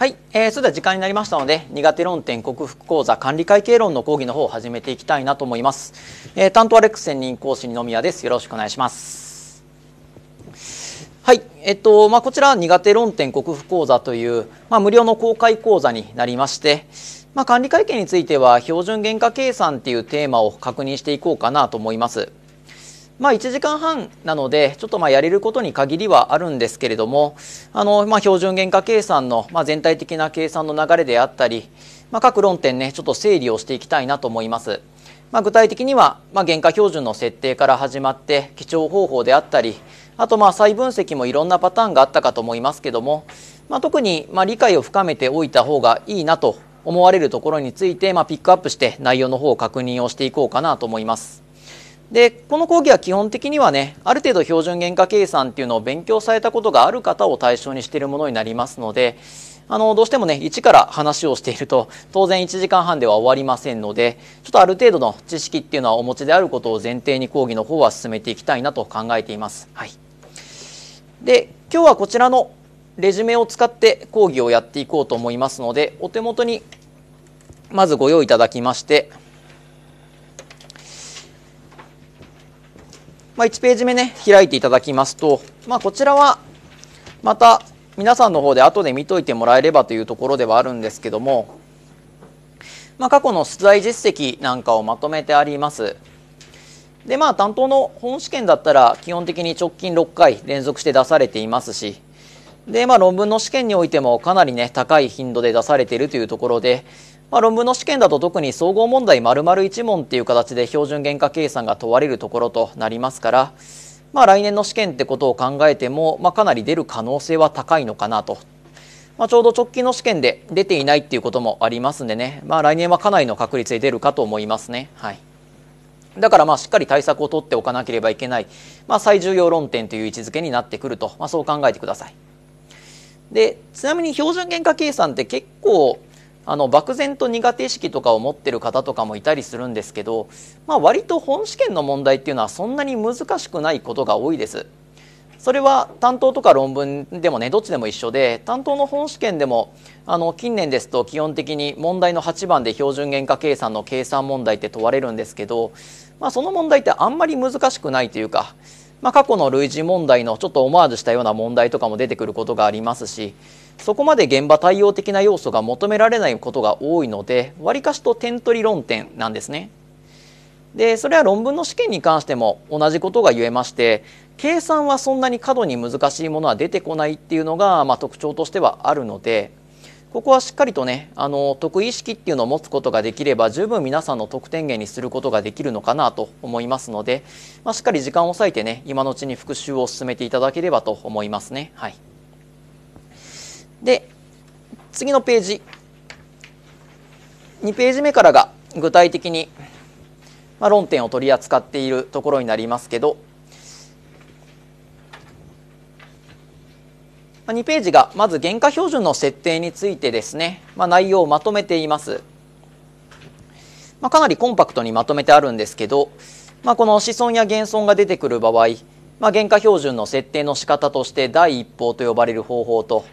はい、えー、それでは時間になりましたので苦手論点克服講座管理会計論の講義の方を始めていきたいなと思います、えー、担当アレックス専任講師二宮ですよろしくお願いしますはいえっとまあ、こちらは苦手論点克服講座という、まあ、無料の公開講座になりまして、まあ、管理会計については標準原価計算っていうテーマを確認していこうかなと思いますまあ、1時間半なのでちょっとまあやれることに限りはあるんですけれどもあの、まあ、標準原価計算の、まあ、全体的な計算の流れであったり、まあ、各論点ねちょっと整理をしていきたいなと思います。まあ、具体的には、まあ、原価標準の設定から始まって基調方法であったりあとまあ再分析もいろんなパターンがあったかと思いますけども、まあ、特にまあ理解を深めておいた方がいいなと思われるところについて、まあ、ピックアップして内容の方を確認をしていこうかなと思います。でこの講義は基本的にはねある程度標準原価計算っていうのを勉強されたことがある方を対象にしているものになりますのであのどうしてもね一から話をしていると当然1時間半では終わりませんのでちょっとある程度の知識っていうのはお持ちであることを前提に講義の方は進めていきたいなと考えています。はい、で今日はこちらのレジュメを使って講義をやっていこうと思いますのでお手元にまずご用意いただきましてまあ、1ページ目ね開いていただきますと、まあ、こちらはまた皆さんの方で後で見といてもらえればというところではあるんですけども、まあ、過去の出題実績なんかをまとめてあります。でまあ、担当の本試験だったら基本的に直近6回連続して出されていますしで、まあ、論文の試験においてもかなりね高い頻度で出されているというところで、まあ、論文の試験だと特に総合問題丸々1問っていう形で標準原価計算が問われるところとなりますから、まあ、来年の試験ってことを考えても、まあ、かなり出る可能性は高いのかなと。まあ、ちょうど直近の試験で出ていないっていうこともありますんでね、まあ、来年はかなりの確率で出るかと思いますね。はい、だからまあしっかり対策を取っておかなければいけない、まあ、最重要論点という位置づけになってくると、まあ、そう考えてください。でちなみに標準原価計算って結構あの漠然と苦手意識とかを持ってる方とかもいたりするんですけど、まあ、割と本試験の問題っていうのはそんなに難しくないことが多いです。それは担当とか論文でもねどっちでも一緒で担当の本試験でもあの近年ですと基本的に問題の8番で標準原価計算の計算問題って問われるんですけど、まあ、その問題ってあんまり難しくないというか、まあ、過去の類似問題のちょっと思わずしたような問題とかも出てくることがありますしそこまで現場対応的な要素が求められないことが多いのでわりかしと点取り論点なんですね。でそれは論文の試験に関しても同じことが言えまして計算はそんなに過度に難しいものは出てこないっていうのが、まあ、特徴としてはあるのでここはしっかりとねあの得意意識っていうのを持つことができれば十分皆さんの得点源にすることができるのかなと思いますので、まあ、しっかり時間を割いてね今のうちに復習を進めていただければと思いますね。はいで次のページ2ページ目からが具体的に、まあ、論点を取り扱っているところになりますけど、まあ、2ページがまず原価標準の設定についてですね、まあ、内容をまとめています。まあ、かなりコンパクトにまとめてあるんですけど、まあ、この子孫や減損が出てくる場合、まあ、原価標準の設定の仕方として第一報と呼ばれる方法と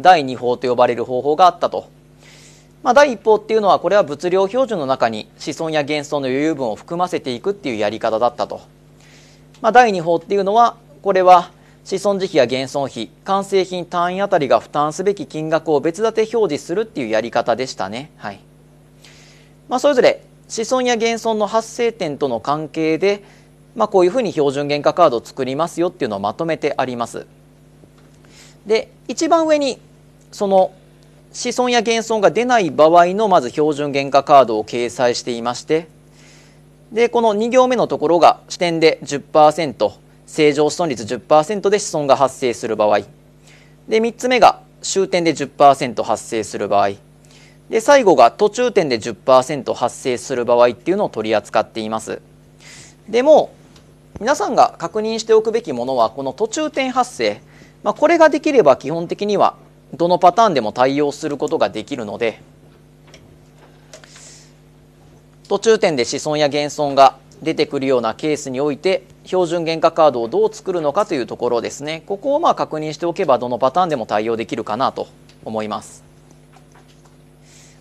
第2法と呼ばれる方法があったと。まあ、第1法っていうのはこれは物量標準の中に子孫や現存の余裕分を含ませていくっていうやり方だったと。まあ、第2法っていうのはこれは子孫時期や減損費完成品単位あたりが負担すべき金額を別立て表示するっていうやり方でしたね。はいまあ、それぞれ子孫や減損の発生点との関係で、まあ、こういうふうに標準原価カードを作りますよっていうのをまとめてあります。で一番上にその子孫や減損が出ない場合のまず標準原価カードを掲載していましてでこの2行目のところが視点で10%正常子孫率10%で子孫が発生する場合で3つ目が終点で10%発生する場合で最後が途中点で10%発生する場合っていうのを取り扱っていますでも皆さんが確認しておくべきものはこの途中点発生まあ、これができれば基本的にはどのパターンでも対応することができるので途中点で子孫や減損が出てくるようなケースにおいて標準原価カードをどう作るのかというところですねここをまあ確認しておけばどのパターンでも対応できるかなと思います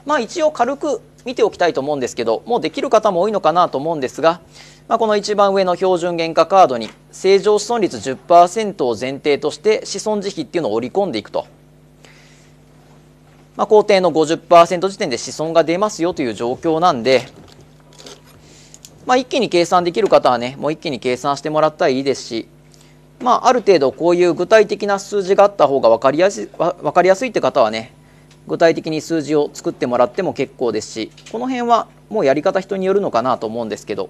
まあ一応軽く見ておきたいと思うんですけどもうできる方も多いのかなと思うんですがまあ、この一番上の標準原価カードに正常子孫率10%を前提として子孫慈悲っていうのを織り込んでいくと、まあ、工程の50%時点で子孫が出ますよという状況なんで、まあ、一気に計算できる方はねもう一気に計算してもらったらいいですし、まあ、ある程度こういう具体的な数字があった方が分かりやすい分かりやすいって方はね具体的に数字を作ってもらっても結構ですしこの辺はもうやり方人によるのかなと思うんですけど。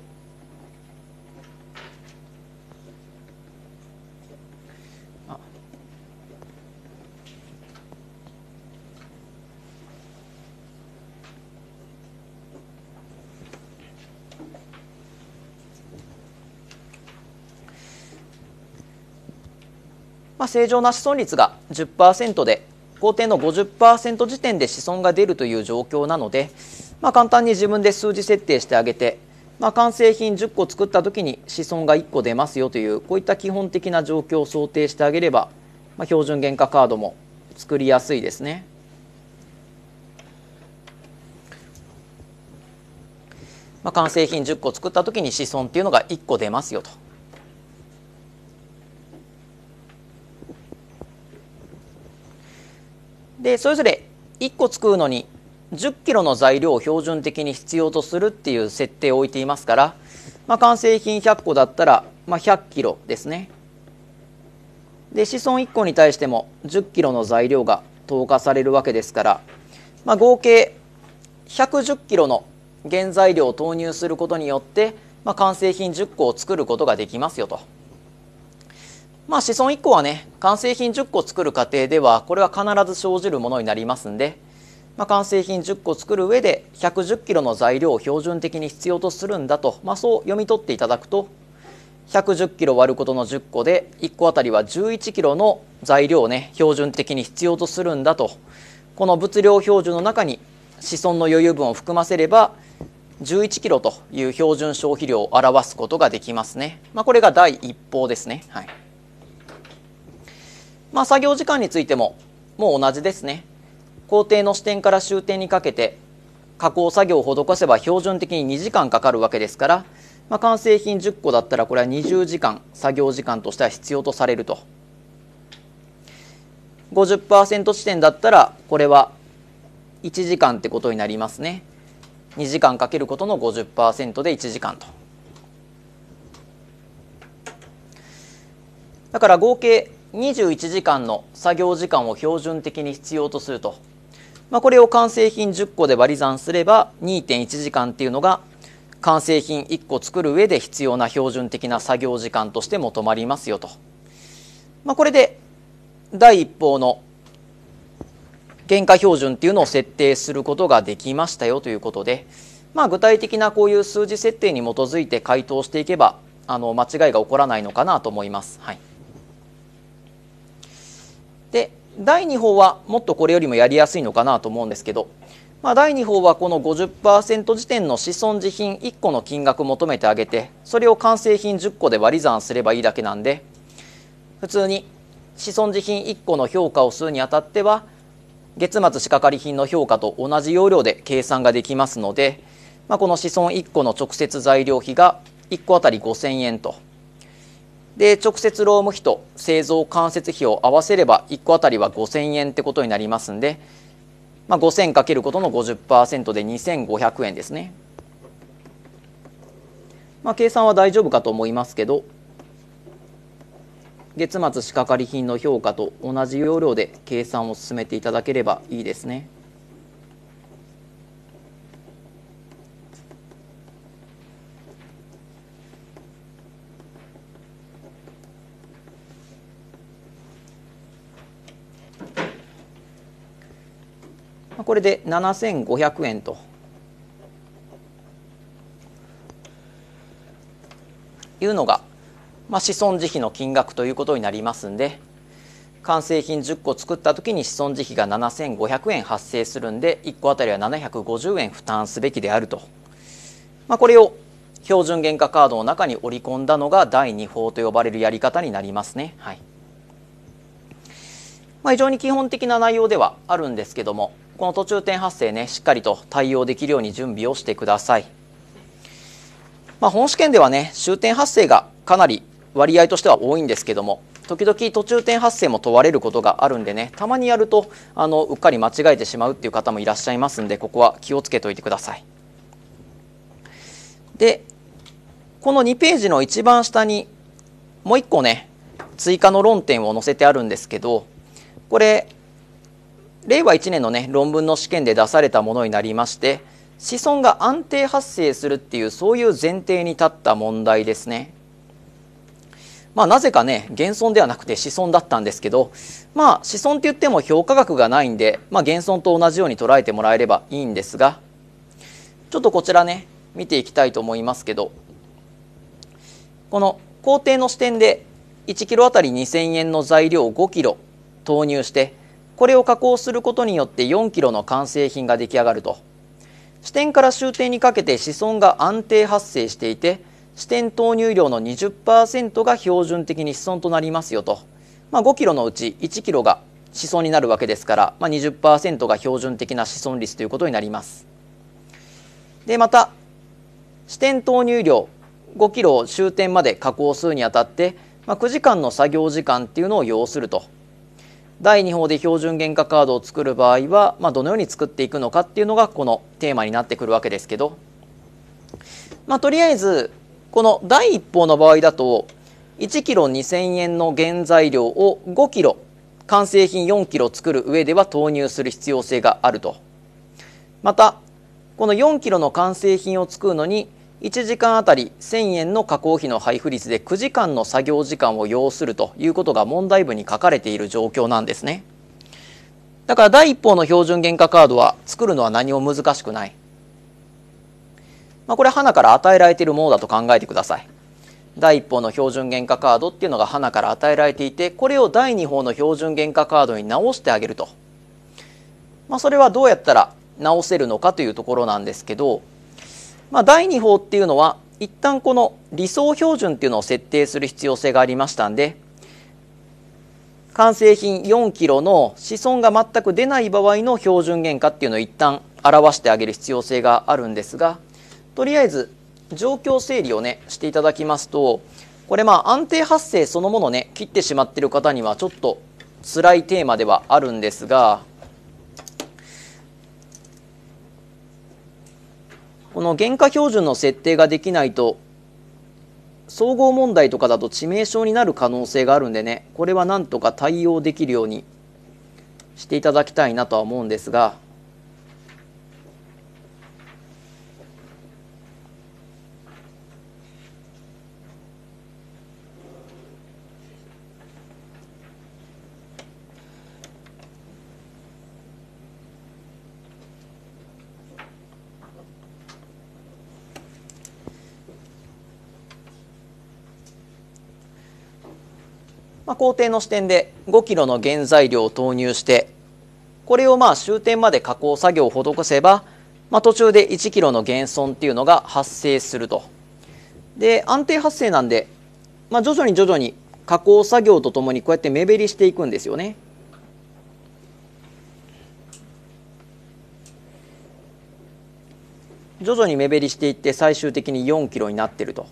まあ、正常な子孫率が10%で工程の50%時点で子孫が出るという状況なので、まあ、簡単に自分で数字設定してあげて、まあ、完成品10個作った時に子孫が1個出ますよというこういった基本的な状況を想定してあげれば、まあ、標準原価カードも作りやすいですね。まあ、完成品10個作った時に子孫っていうのが1個出ますよとでそれぞれ1個作るのに10 k ロの材料を標準的に必要とするっていう設定を置いていますから、まあ、完成品100個だったら、まあ、100 k ロですねで子孫1個に対しても10 k ロの材料が投下されるわけですから、まあ、合計110キロの原材料を投入することによって、まあ、完成品10個を作ることができますよと。まあ子孫1個はね完成品10個作る過程ではこれは必ず生じるものになりますんで、まあ、完成品10個作る上で110キロの材料を標準的に必要とするんだと、まあ、そう読み取っていただくと110キロ割ることの10個で1個あたりは11キロの材料をね標準的に必要とするんだとこの物量標準の中に子孫の余裕分を含ませれば11キロという標準消費量を表すことができますね。まあ、これが第一報ですね。はいまあ、作業時間についてももう同じですね工程の始点から終点にかけて加工作業を施せば標準的に2時間かかるわけですから、まあ、完成品10個だったらこれは20時間作業時間としては必要とされると50%地点だったらこれは1時間ってことになりますね2時間かけることの50%で1時間とだから合計21時間の作業時間を標準的に必要とすると、まあ、これを完成品10個で割り算すれば2.1時間っていうのが完成品1個作る上で必要な標準的な作業時間として求まりますよと、まあ、これで第一報の原価標準っていうのを設定することができましたよということで、まあ、具体的なこういう数字設定に基づいて回答していけばあの間違いが起こらないのかなと思います。はい第2法はもっとこれよりもやりやすいのかなと思うんですけど、まあ、第2法はこの50%時点の子孫自品1個の金額求めてあげてそれを完成品10個で割り算すればいいだけなんで普通に子孫自品1個の評価をするにあたっては月末仕掛かり品の評価と同じ要領で計算ができますので、まあ、この子孫1個の直接材料費が1個あたり5000円と。で直接労務費と製造間接費を合わせれば1個あたりは5000円ってことになりますんで、まあ、5000かけることの50%で2500円ですね、まあ、計算は大丈夫かと思いますけど月末仕掛かり品の評価と同じ要領で計算を進めていただければいいですね。これで7500円というのが、まあ、子孫慈悲の金額ということになりますんで完成品10個作ったときに子孫慈悲が7500円発生するんで1個あたりは750円負担すべきであると、まあ、これを標準原価カードの中に織り込んだのが第2法と呼ばれるやり方になりますね。はいまあ、非常に基本的な内容ではあるんですけどもこの途中点発生ねしっかりと対応できるように準備をしてください、まあ、本試験ではね終点発生がかなり割合としては多いんですけども時々途中点発生も問われることがあるんでねたまにやるとあのうっかり間違えてしまうっていう方もいらっしゃいますんでここは気をつけておいてくださいでこの2ページの一番下にもう1個ね追加の論点を載せてあるんですけどこれ令和1年のね論文の試験で出されたものになりまして子孫が安定発生するっていうそういう前提に立った問題ですね。まあ、なぜかね現存ではなくて子孫だったんですけど、まあ、子孫って言っても評価額がないんで、まあ、現存と同じように捉えてもらえればいいんですがちょっとこちらね見ていきたいと思いますけどこの工程の視点で1キロあたり2000円の材料を5キロ投入してこれを加工することによって4キロの完成品が出来上がると支点から終点にかけて子孫が安定発生していて支点投入量の20%が標準的に子孫となりますよと、まあ、5キロのうち1キロが子孫になるわけですから、まあ20、が標準的な子孫率ということになりますでまた支点投入量5キロを終点まで加工するにあたって、まあ、9時間の作業時間っていうのを要すると第2法で標準原価カードを作る場合は、まあ、どのように作っていくのかっていうのがこのテーマになってくるわけですけど、まあ、とりあえずこの第1法の場合だと1キロ2000円の原材料を5キロ完成品4キロ作る上では投入する必要性があるとまたこの4キロの完成品を作るのに1時間あたり1000円の加工費の配布率で9時間の作業時間を要するということが問題文に書かれている状況なんですねだから第一報の標準原価カードは作るのは何も難しくない、まあ、これ花から与えられているものだと考えてください第一報の標準原価カードっていうのが花から与えられていてこれを第二報の標準原価カードに直してあげると、まあ、それはどうやったら直せるのかというところなんですけどまあ、第2法っていうのは一旦この理想標準っていうのを設定する必要性がありましたんで完成品4キロの子孫が全く出ない場合の標準原価っていうのを一旦表してあげる必要性があるんですがとりあえず状況整理をねしていただきますとこれまあ安定発生そのものね切ってしまってる方にはちょっと辛いテーマではあるんですがこの原価標準の設定ができないと総合問題とかだと致命傷になる可能性があるんでねこれはなんとか対応できるようにしていただきたいなとは思うんですがまあ、工程の視点で 5kg の原材料を投入してこれをまあ終点まで加工作業を施せば、まあ、途中で 1kg の減損っていうのが発生するとで安定発生なんで、まあ、徐々に徐々に加工作業とともにこうやって目減りしていくんですよね徐々に目減りしていって最終的に4キロになってると。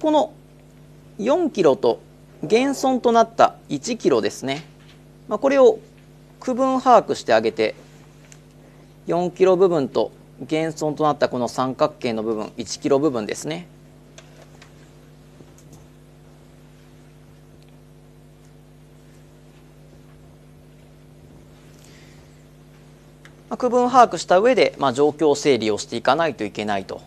この4キロと減損となった1キロですね、まあ、これを区分把握してあげて4キロ部分と減損となったこの三角形の部分1キロ部分ですね区分把握した上で、まあ、状況整理をしていかないといけないと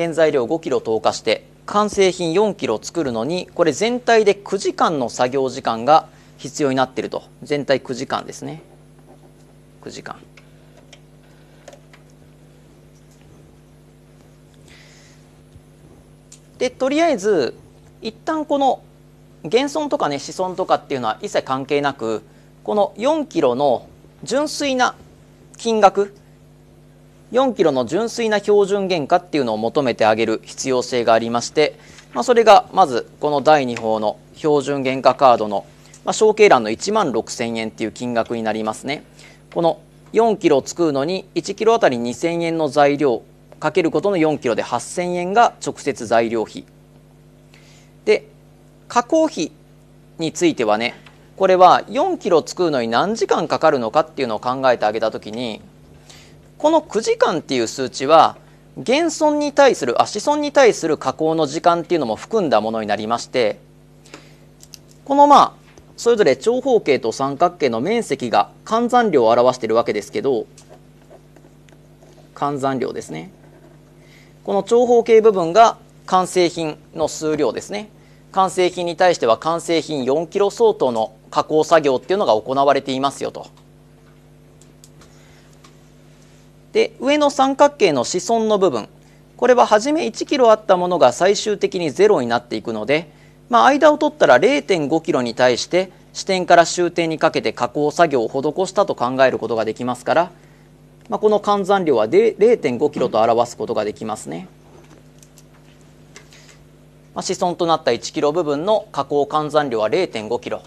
原材料 5kg 投下して完成品 4kg 作るのにこれ全体で9時間の作業時間が必要になってると全体9時間ですね9時間でとりあえず一旦この減損とかね子孫とかっていうのは一切関係なくこの4キロの純粋な金額4キロの純粋な標準原価っていうのを求めてあげる必要性がありまして、まあ、それがまずこの第2法の標準原価カードの、まあ、承継欄の1万6000円っていう金額になりますね。この4キロ作るのに1キロあたり2000円の材料かけることの4キロで8000円が直接材料費。で、加工費についてはね、これは4キロ作るのに何時間かかるのかっていうのを考えてあげたときに、この9時間っていう数値は現存に対するあ子孫に対する加工の時間っていうのも含んだものになりましてこのまあそれぞれ長方形と三角形の面積が換算量を表しているわけですけど換算量ですねこの長方形部分が完成品の数量ですね完成品に対しては完成品4キロ相当の加工作業っていうのが行われていますよと。で上の三角形の子孫の部分これは初め1キロあったものが最終的に0になっていくので、まあ、間を取ったら0 5キロに対して支点から終点にかけて加工作業を施したと考えることができますから、まあ、この換算量は0 5キロと表すことができますね。まあ、子孫となった1キロ部分の加工換算量は0 5キロ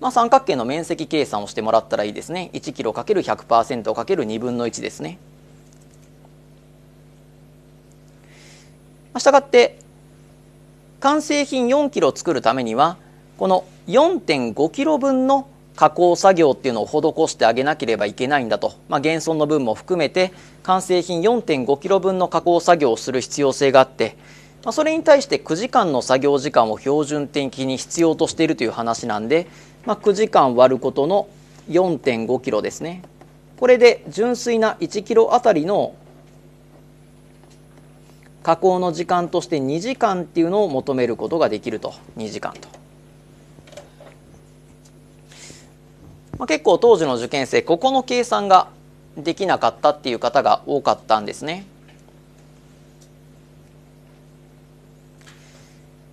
まあ、三角形の面積計算をしてもらったらいいですね1 k g × 1 0 0る2分の1ですね。したがって完成品 4kg 作るためにはこの 4.5kg 分の加工作業っていうのを施してあげなければいけないんだと、まあ、減損の分も含めて完成品 4.5kg 分の加工作業をする必要性があって、まあ、それに対して9時間の作業時間を標準的に必要としているという話なんで、まあ、9時間割ることの4.5キロですねこれで純粋な1キロあたりの加工の時間として2時間っていうのを求めることができると2時間と、まあ、結構当時の受験生ここの計算ができなかったっていう方が多かったんですね。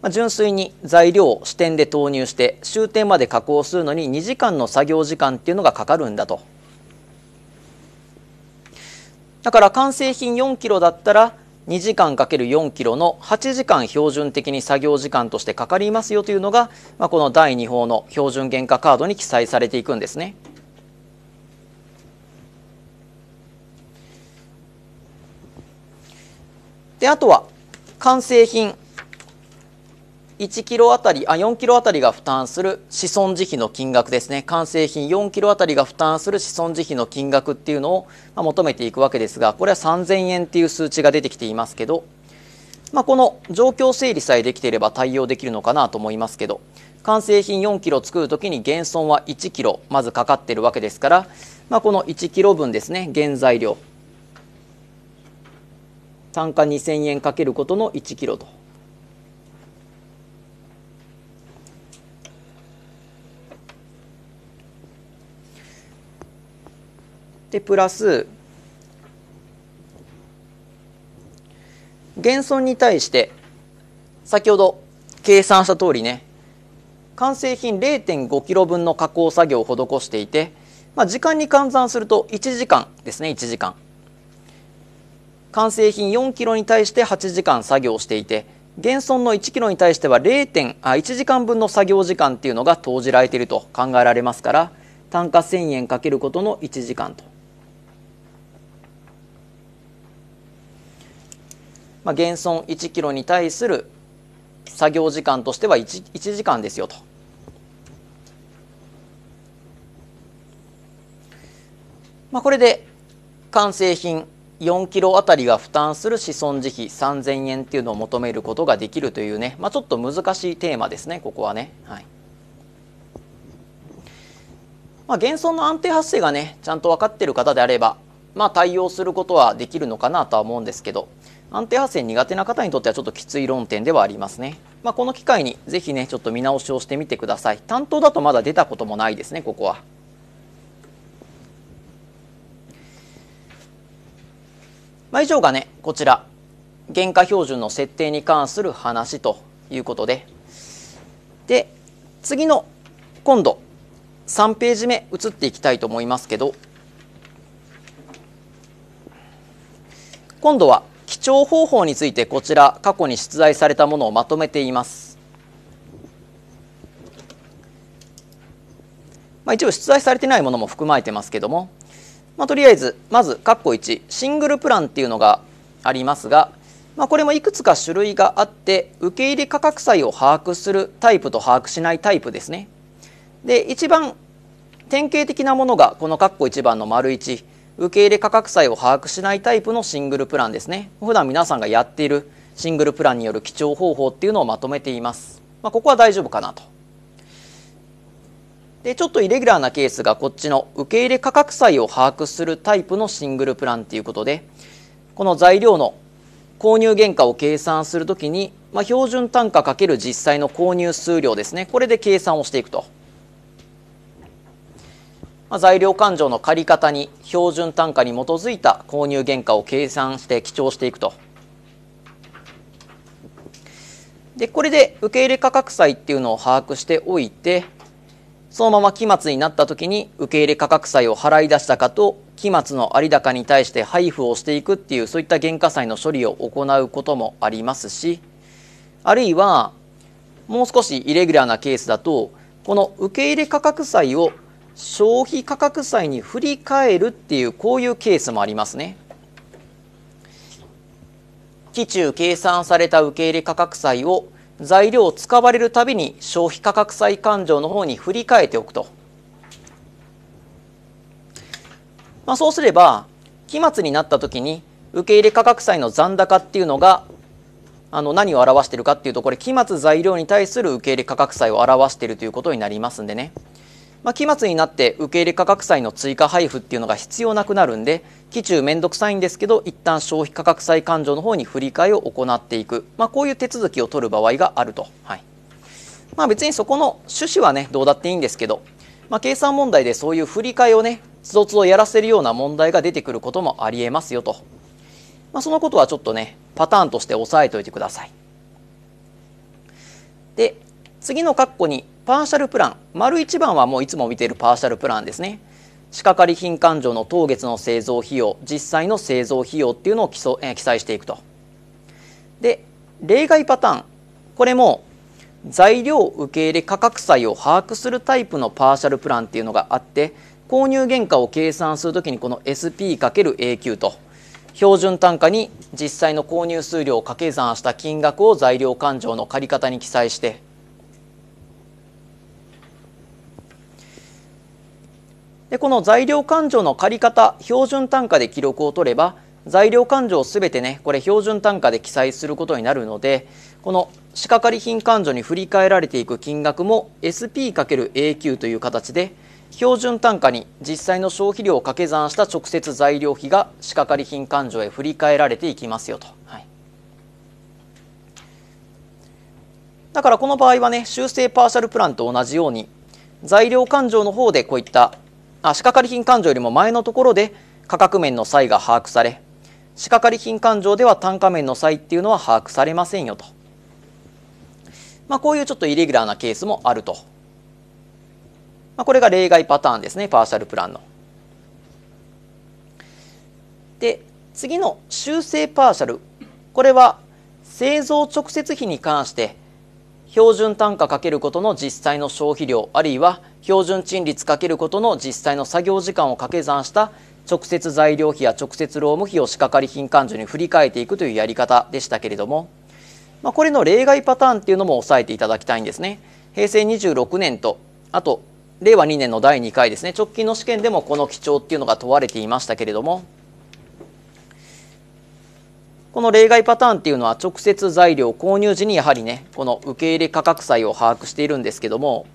まあ、純粋に材料を支店で投入して終点まで加工するのに2時間の作業時間っていうのがかかるんだとだから完成品4キロだったら2時間 ×4 キロの8時間標準的に作業時間としてかかりますよというのが、まあ、この第2法の標準原価カードに記載されていくんですね。であとは完成品1キロあたりあ4キロあたりが負担する子孫自費の金額ですね完成品4キロあたりが負担する子孫自費の金額っていうのを、まあ、求めていくわけですがこれは3000円っていう数値が出てきていますけど、まあ、この状況整理さえできていれば対応できるのかなと思いますけど完成品4キロ作るときに減損は1キロまずかかってるわけですから、まあ、この1キロ分ですね原材料単価2000円かけることの1キロと。でプラス減損に対して先ほど計算した通りね完成品 0.5kg 分の加工作業を施していて、まあ、時間に換算すると1時間ですね1時間完成品 4kg に対して8時間作業していて減損の 1kg に対しては0あ1時間分の作業時間っていうのが投じられていると考えられますから単価1000円かけることの1時間とまあ、減損1キロに対する作業時間としては 1, 1時間ですよと。まあ、これで完成品4キロあたりが負担する資損時費3000円っていうのを求めることができるというね、まあ、ちょっと難しいテーマですねここはね。はいまあ、減損の安定発生がねちゃんと分かってる方であれば、まあ、対応することはできるのかなとは思うんですけど。安定発生苦手な方にとってはちょっときつい論点ではありますね。まあ、この機会にぜひね、ちょっと見直しをしてみてください。担当だとまだ出たこともないですね、ここは。まあ、以上がね、こちら、原価標準の設定に関する話ということで、で、次の、今度、3ページ目移っていきたいと思いますけど、今度は記帳方法についてこちら過去に出題されたものをまとめています、まあ、一部出題されてないものも含まれてますけども、まあ、とりあえずまず括弧1シングルプランっていうのがありますが、まあ、これもいくつか種類があって受け入れ価格差を把握するタイプと把握しないタイプですねで一番典型的なものがこの括弧1番の丸1受け入れ価格債を把握しないタイプのシングルプランですね普段皆さんがやっているシングルプランによる基調方法っていうのをまとめています、まあ、ここは大丈夫かなとでちょっとイレギュラーなケースがこっちの受け入れ価格債を把握するタイプのシングルプランということでこの材料の購入原価を計算するときに、まあ、標準単価かける実際の購入数量ですねこれで計算をしていくと材料勘定の借方に標準単価に基づいた購入原価を計算して記帳していくと。でこれで受け入れ価格債っていうのを把握しておいてそのまま期末になった時に受け入れ価格債を払い出したかと期末の有高に対して配布をしていくっていうそういった原価債の処理を行うこともありますしあるいはもう少しイレギュラーなケースだとこの受け入れ価格債を消費価格債に振り返るっていうこういうケースもありますね。期中計算された受け入れ価格債を材料を使われるたびに消費価格債勘定の方に振り替えておくと。まあ、そうすれば期末になった時に受け入れ価格債の残高っていうのがあの何を表しているかっていうとこれ期末材料に対する受け入れ価格債を表しているということになりますんでね。まあ、期末になって受け入れ価格債の追加配布っていうのが必要なくなるんで期中面倒くさいんですけど一旦消費価格債勘定の方に振り替えを行っていく、まあ、こういう手続きを取る場合があると、はいまあ、別にそこの趣旨はねどうだっていいんですけど、まあ、計算問題でそういう振り替えをねつどつどやらせるような問題が出てくることもありえますよと、まあ、そのことはちょっとねパターンとして押さえておいてください。で次の括弧にパーシャルプラン丸1番はもういつも見ているパーシャルプランですね仕掛かり品勘定の当月の製造費用実際の製造費用っていうのを記え記載していくとで例外パターンこれも材料受け入れ価格債を把握するタイプのパーシャルプランっていうのがあって購入原価を計算するときにこの SP×AQ と標準単価に実際の購入数量を掛け算した金額を材料勘定の借方に記載してでこの材料勘定の借方標準単価で記録を取れば材料勘定すべてねこれ標準単価で記載することになるのでこの仕掛かり品勘定に振り替えられていく金額も SP×AQ という形で標準単価に実際の消費量を掛け算した直接材料費が仕掛かり品勘定へ振り替えられていきますよと。はいだからこの場合はね修正パーシャルプランと同じように材料勘定の方でこういった足掛かり品勘定よりも前のところで価格面の差異が把握され仕掛かり品勘定では単価面の差異っていうのは把握されませんよと、まあ、こういうちょっとイレギュラーなケースもあると、まあ、これが例外パターンですねパーシャルプランの。で次の修正パーシャルこれは製造直接費に関して標準単価かけることの実際の消費量あるいは標準賃率かけることの実際の作業時間を掛け算した直接材料費や直接労務費を仕掛かり品勘定に振り替えていくというやり方でしたけれども、まあ、これの例外パターンっていうのも押さえていただきたいんですね。平成26年とあと令和2年の第2回ですね直近の試験でもこの基調っていうのが問われていましたけれどもこの例外パターンっていうのは直接材料購入時にやはりねこの受け入れ価格債を把握しているんですけども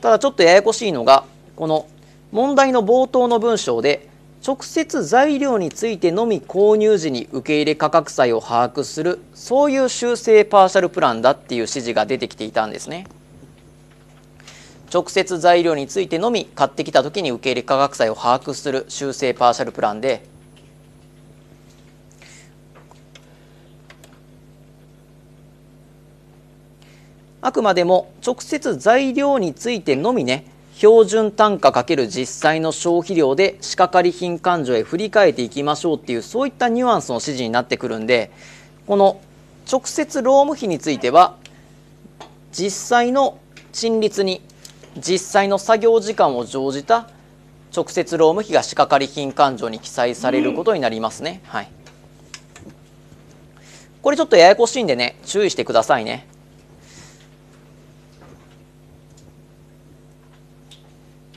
ただちょっとややこしいのがこの問題の冒頭の文章で直接材料についてのみ購入時に受け入れ価格債を把握するそういう修正パーシャルプランだっていう指示が出てきていたんですね。直接材料についてのみ買ってきた時に受け入れ価格債を把握する修正パーシャルプランであくまでも直接材料についてのみね標準単価×実際の消費量で仕掛かり品勘定へ振り替えていきましょうっていうそういったニュアンスの指示になってくるんでこの直接労務費については実際の陳率に実際の作業時間を乗じた直接労務費が仕掛かり金勘定に記載されることになりますね、はい、これちょっとややこしいんでね注意してくださいね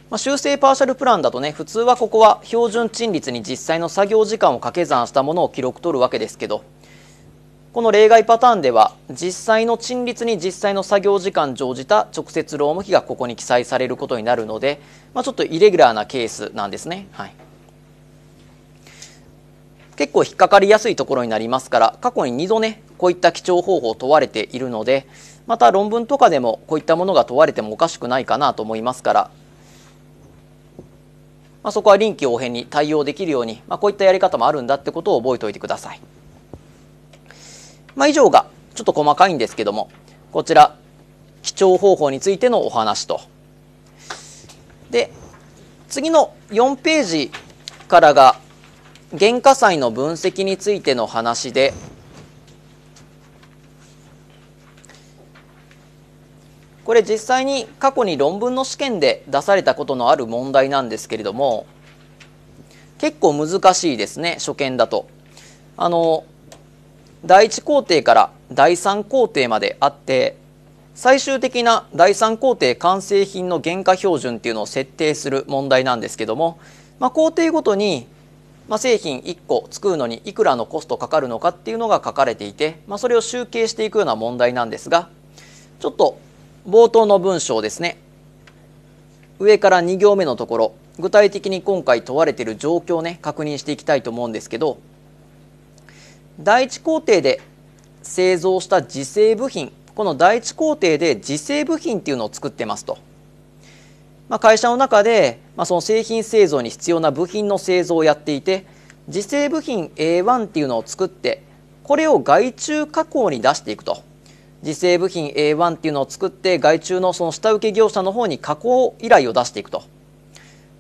まあ、修正パーシャルプランだとね普通はここは標準賃率に実際の作業時間を掛け算したものを記録取るわけですけどこの例外パターンでは実際の陳列に実際の作業時間乗じた直接労務費がここに記載されることになるので、まあ、ちょっとイレギュラーなケースなんですね。はい結構引っかかりやすいところになりますから過去に2度ねこういった記帳方法を問われているのでまた論文とかでもこういったものが問われてもおかしくないかなと思いますから、まあ、そこは臨機応変に対応できるように、まあ、こういったやり方もあるんだってことを覚えておいてください。まあ、以上がちょっと細かいんですけどもこちら記帳方法についてのお話とで次の4ページからが原価債の分析についての話でこれ実際に過去に論文の試験で出されたことのある問題なんですけれども結構難しいですね初見だと。あの第1工程から第3工程まであって最終的な第3工程完成品の原価標準っていうのを設定する問題なんですけども、まあ、工程ごとに、まあ、製品1個作るのにいくらのコストかかるのかっていうのが書かれていて、まあ、それを集計していくような問題なんですがちょっと冒頭の文章ですね上から2行目のところ具体的に今回問われている状況をね確認していきたいと思うんですけど第一工程で製造した自制部品この第一工程で自制部品っていうのを作ってますと、まあ、会社の中で、まあ、その製品製造に必要な部品の製造をやっていて自制部品 A1 っていうのを作ってこれを外注加工に出していくと自制部品 A1 っていうのを作って外注のその下請け業者の方に加工依頼を出していくと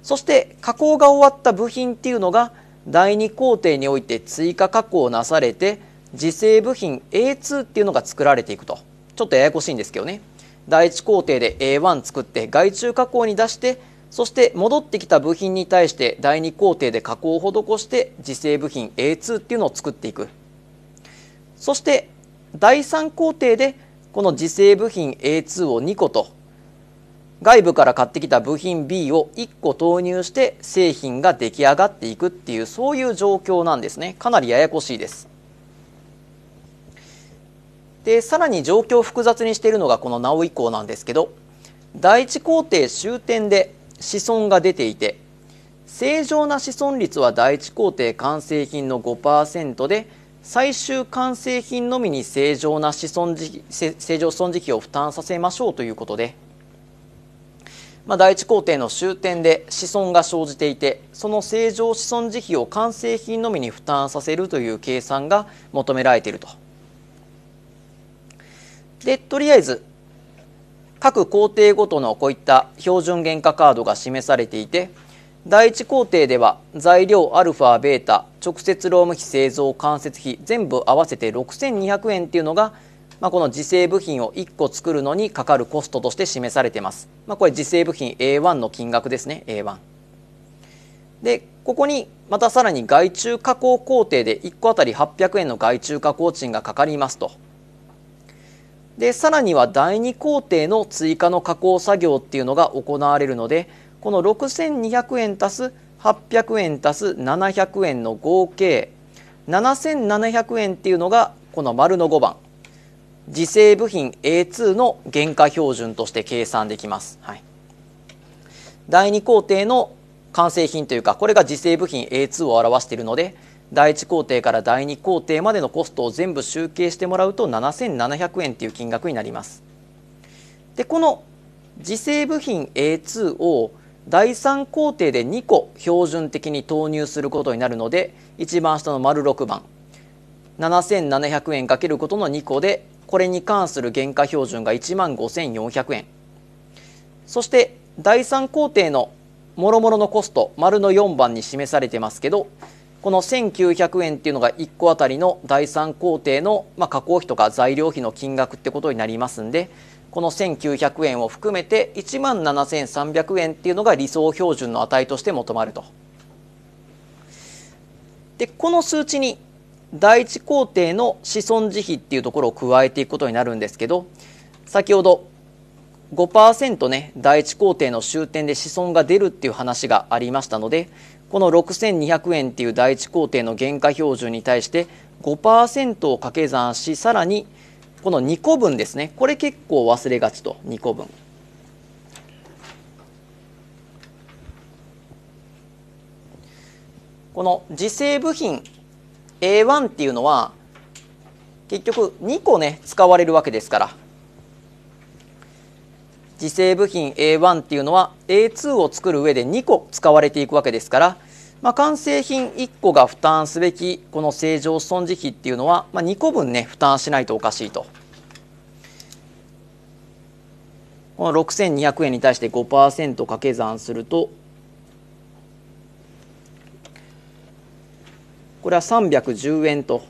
そして加工が終わった部品っていうのが第2工程において追加加工なされて自生部品 A2 っていうのが作られていくとちょっとややこしいんですけどね第1工程で A1 作って外注加工に出してそして戻ってきた部品に対して第2工程で加工を施して自生部品 A2 っていうのを作っていくそして第3工程でこの自生部品 A2 を2個と外部から買ってきた部品 B を1個投入して製品が出来上がっていくっていうそういう状況なんですねかなりややこしいですでさらに状況を複雑にしているのがこの直以降なんですけど第一工程終点で子孫が出ていて正常な子孫率は第一工程完成品の5%で最終完成品のみに正常な子孫時正常子孫時期を負担させましょうということでまあ、第一工程の終点で子孫が生じていてその正常子孫慈悲を完成品のみに負担させるという計算が求められていると。でとりあえず各工程ごとのこういった標準原価カードが示されていて第一工程では材料アルファベータ直接労務費製造間接費全部合わせて6200円っていうのがまあ、この自生部品を1個作るのにかかるコストとして示されてます。まあ、これ自製部品 A1 の金額ですね、A1。で、ここにまたさらに外注加工工程で1個あたり800円の外注加工賃がかかりますと。で、さらには第2工程の追加の加工作業っていうのが行われるので、この6200円足す800円足す700円の合計7700円っていうのがこの丸の5番自制部品 A2 の原価標準として計算できます。はい、第2工程の完成品というかこれが自制部品 A2 を表しているので第1工程から第2工程までのコストを全部集計してもらうと7700円という金額になります。でこの自制部品 A2 を第3工程で2個標準的に投入することになるので一番下の丸6番7700円かけることの2個でこれに関する原価標準が1万5400円そして第3工程のもろもろのコスト丸の4番に示されてますけどこの1900円っていうのが1個あたりの第3工程の、まあ、加工費とか材料費の金額ってことになりますんでこの1900円を含めて1万7300円っていうのが理想標準の値として求まると。でこの数値に第一工程の子孫慈悲っていうところを加えていくことになるんですけど先ほど5%ね第一工程の終点で子孫が出るっていう話がありましたのでこの6200円っていう第一工程の原価標準に対して5%を掛け算しさらにこの2個分ですねこれ結構忘れがちと2個分。この自生部品 A1 っていうのは結局2個ね使われるわけですから自製部品 A1 っていうのは A2 を作る上で2個使われていくわけですから、まあ、完成品1個が負担すべきこの正常損じ費っていうのは、まあ、2個分ね負担しないとおかしいと。この6200円に対して5%掛け算するとこれは310円と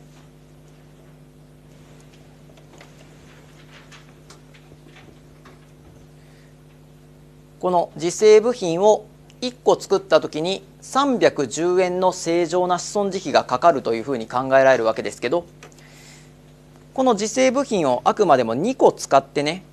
この自生部品を1個作った時に310円の正常な子孫時期がかかるというふうに考えられるわけですけどこの自生部品をあくまでも2個使ってね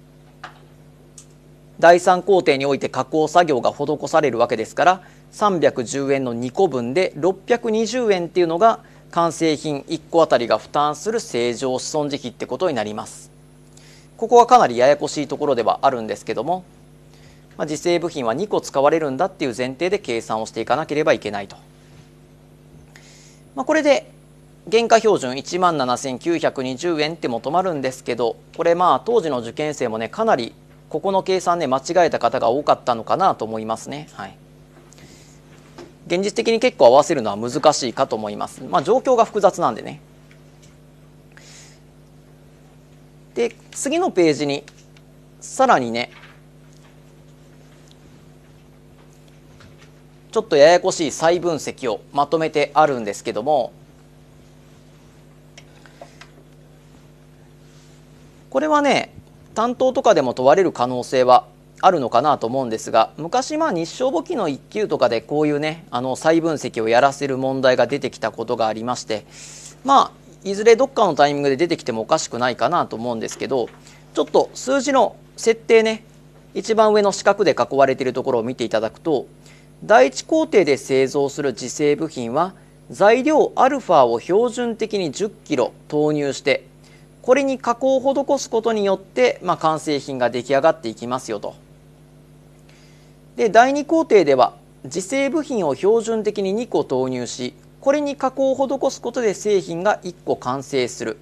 第3工程において加工作業が施されるわけですから310円の2個分で620円っていうのが完成品1個あたりが負担する正常資損時期ってことになりますここはかなりややこしいところではあるんですけども、まあ、自制部品は2個使われるんだっていう前提で計算をしていかなければいけないと、まあ、これで原価標準1万7920円って求まるんですけどこれまあ当時の受験生もねかなりここの計算ね間違えた方が多かったのかなと思いますねはい現実的に結構合わせるのは難しいかと思います。まあ、状況が複雑なんでね。で次のページにさらにねちょっとややこしい再分析をまとめてあるんですけどもこれはね担当とかでも問われる可能性はあるのかなと思うんですが昔まあ日照簿記の1級とかでこういうねあの再分析をやらせる問題が出てきたことがありましてまあいずれどっかのタイミングで出てきてもおかしくないかなと思うんですけどちょっと数字の設定ね一番上の四角で囲われているところを見ていただくと第1工程で製造する自制部品は材料 α を標準的に 10kg 投入してこれに加工を施すことによって、まあ、完成品が出来上がっていきますよと。で第2工程では自生部品を標準的に2個投入しこれに加工を施すことで製品が1個完成する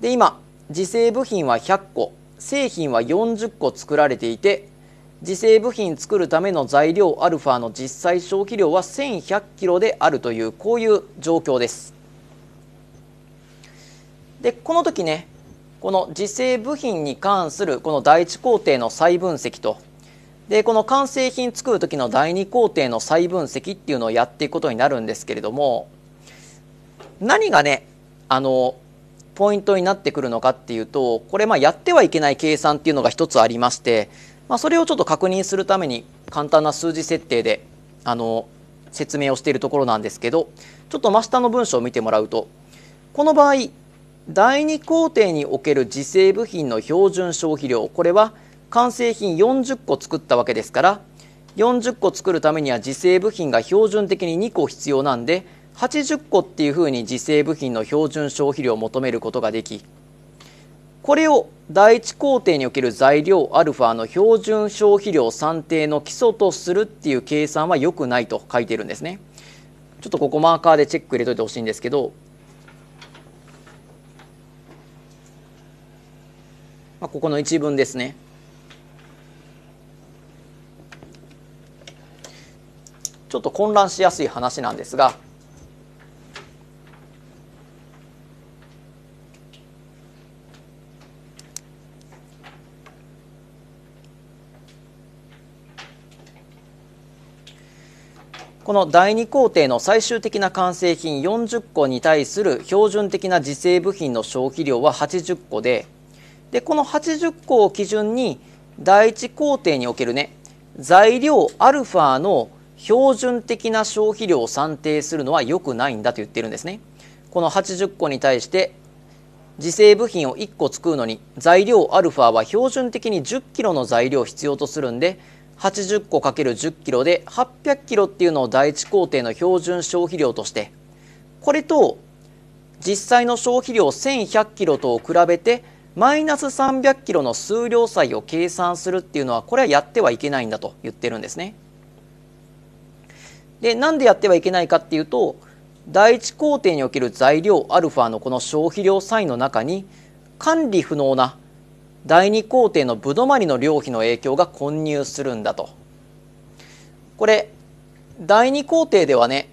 で今自生部品は100個製品は40個作られていて自生部品作るための材料アルファの実際消費量は1 1 0 0キロであるというこういう状況です。でこの時ねこの自生部品に関するこの第一工程の再分析とでこの完成品作る時の第2工程の再分析っていうのをやっていくことになるんですけれども何がねあのポイントになってくるのかっていうとこれまあやってはいけない計算っていうのが一つありまして、まあ、それをちょっと確認するために簡単な数字設定であの説明をしているところなんですけどちょっと真下の文章を見てもらうとこの場合第2工程における自生部品の標準消費量これは完成品40個作ったわけですから40個作るためには自制部品が標準的に2個必要なんで80個っていうふうに自制部品の標準消費量を求めることができこれを第一工程における材料アルファの標準消費量算定の基礎とするっていう計算は良くないと書いてるんですね。ちょっとここマーカーでチェック入れといてほしいんですけど、まあ、ここの一文ですね。ちょっと混乱しやすい話なんですがこの第2工程の最終的な完成品40個に対する標準的な自生部品の消費量は80個ででこの80個を基準に第1工程におけるね材料 α の標準的な消費量を算定するのは良くないんだと言ってるんですねこの80個に対して自生部品を1個作るのに材料アルファは標準的に 10kg の材料を必要とするんで80個 ×10kg で 800kg っていうのを第一工程の標準消費量としてこれと実際の消費量 1100kg と比べてマイナス 300kg の数量差を計算するっていうのはこれはやってはいけないんだと言ってるんですね。でなんでやってはいけないかっていうと第一工程における材料アルファのこの消費量サインの中に管理不能な第二工程のぶどまりの量費の影響が混入するんだと。これ第二工程ではね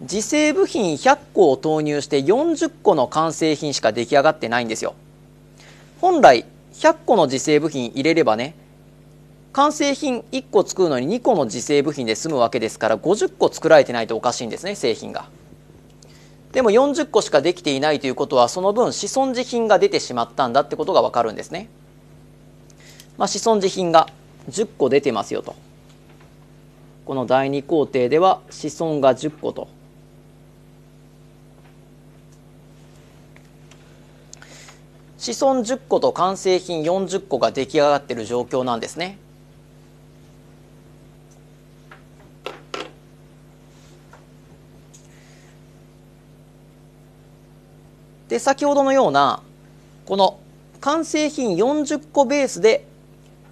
自生部品100個を投入して40個の完成品しか出来上がってないんですよ。本来100個の自生部品入れればね完成品1個作るのに2個の自制部品で済むわけですから50個作られてないとおかしいんですね製品が。でも40個しかできていないということはその分子孫自品が出てしまったんだってことがわかるんですね。まあ、子孫自品が10個出てますよと。この第2工程では子孫が10個と。子孫10個と完成品40個が出来上がってる状況なんですね。で先ほどのようなこの完成品40個ベースで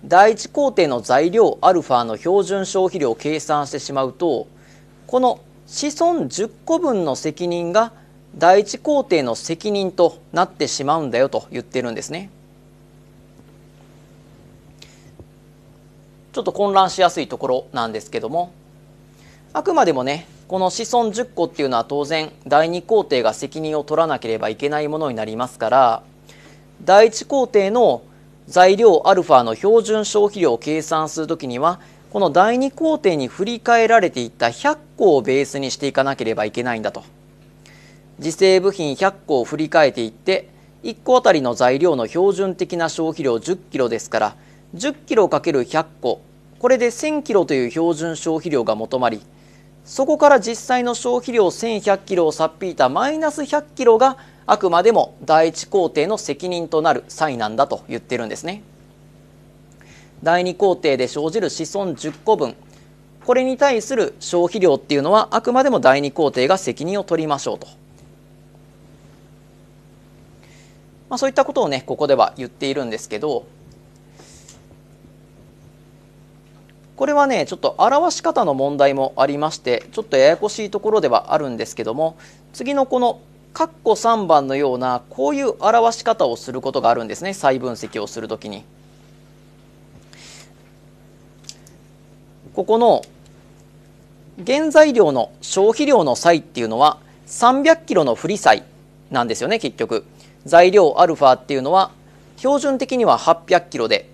第1工程の材料 α の標準消費量を計算してしまうとこの子孫10個分の責任が第1工程の責任となってしまうんだよと言ってるんですね。ちょっと混乱しやすいところなんですけどもあくまでもねこの子孫10個っていうのは当然第2皇帝が責任を取らなければいけないものになりますから第1皇帝の材料 α の標準消費量を計算するときにはこの第2工程に振り替えられていった100個をベースにしていかなければいけないんだと自生部品100個を振り替えていって1個あたりの材料の標準的な消費量 10kg ですから 10kg×100 個これで 1000kg という標準消費量が求まりそこから実際の消費量1100キロをさっぴいたマイナス100キロがあくまでも第一工程の責任となる災難だと言ってるんですね。第二工程で生じる子孫10個分これに対する消費量っていうのはあくまでも第二工程が責任を取りましょうと、まあ、そういったことをねここでは言っているんですけどこれはねちょっと表し方の問題もありましてちょっとややこしいところではあるんですけども次のこの括弧3番のようなこういう表し方をすることがあるんですね再分析をするときに。ここの原材料の消費量の際っていうのは300キロの振り際なんですよね結局材料アルファっていうのは標準的には800キロで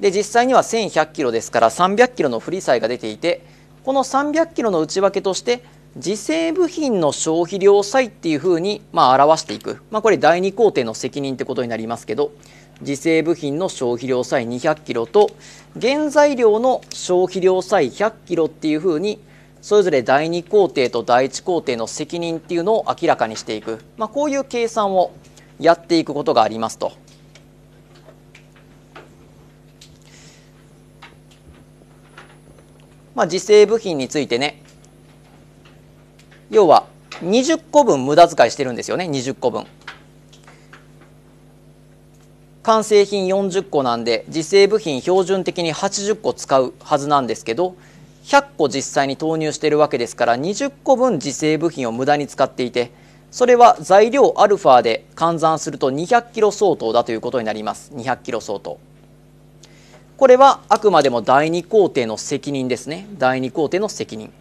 で実際には1100キロですから300キロの不利債が出ていてこの300キロの内訳として自制部品の消費量債っていうふうにまあ表していく、まあ、これ第2工程の責任ってことになりますけど自制部品の消費量債200キロと原材料の消費量債100キロっていうふうにそれぞれ第2工程と第1工程の責任っていうのを明らかにしていく、まあ、こういう計算をやっていくことがありますと。まあ、時制部品についてね要は20個分無駄遣いしてるんですよね20個分完成品40個なんで自制部品標準的に80個使うはずなんですけど100個実際に投入してるわけですから20個分自制部品を無駄に使っていてそれは材料 α で換算すると200キロ相当だということになります200キロ相当。これはあくまでも第二工程の責任ですね第二工程の責任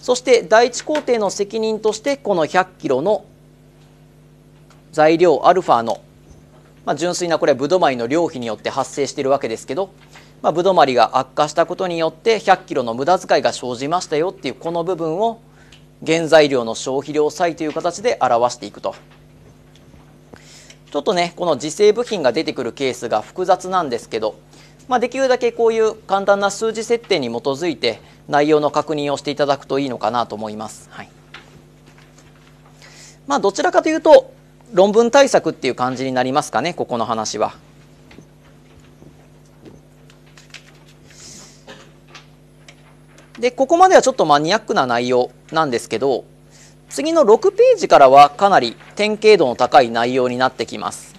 そして第一工程の責任としてこの100キロの材料アルファの、まあ、純粋なこれはブドマリの量費によって発生しているわけですけど、まあ、ブドマリが悪化したことによって100キロの無駄遣いが生じましたよっていうこの部分を原材料の消費量差異という形で表していくと。ちょっとねこの自制部品が出てくるケースが複雑なんですけど、まあ、できるだけこういう簡単な数字設定に基づいて内容の確認をしていただくといいのかなと思います。はいまあ、どちらかというと論文対策っていう感じになりますかねここの話は。でここまではちょっとマニアックな内容なんですけど次の6ページからはかなり典型度の高い内容になってきます。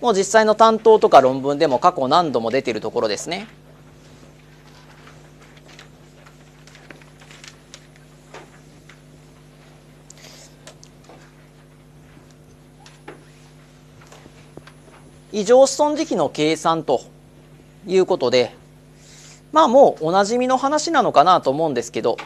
もう実際の担当とか論文でも過去何度も出ているところですね。異常子孫時期の計算ということでまあもうおなじみの話なのかなと思うんですけど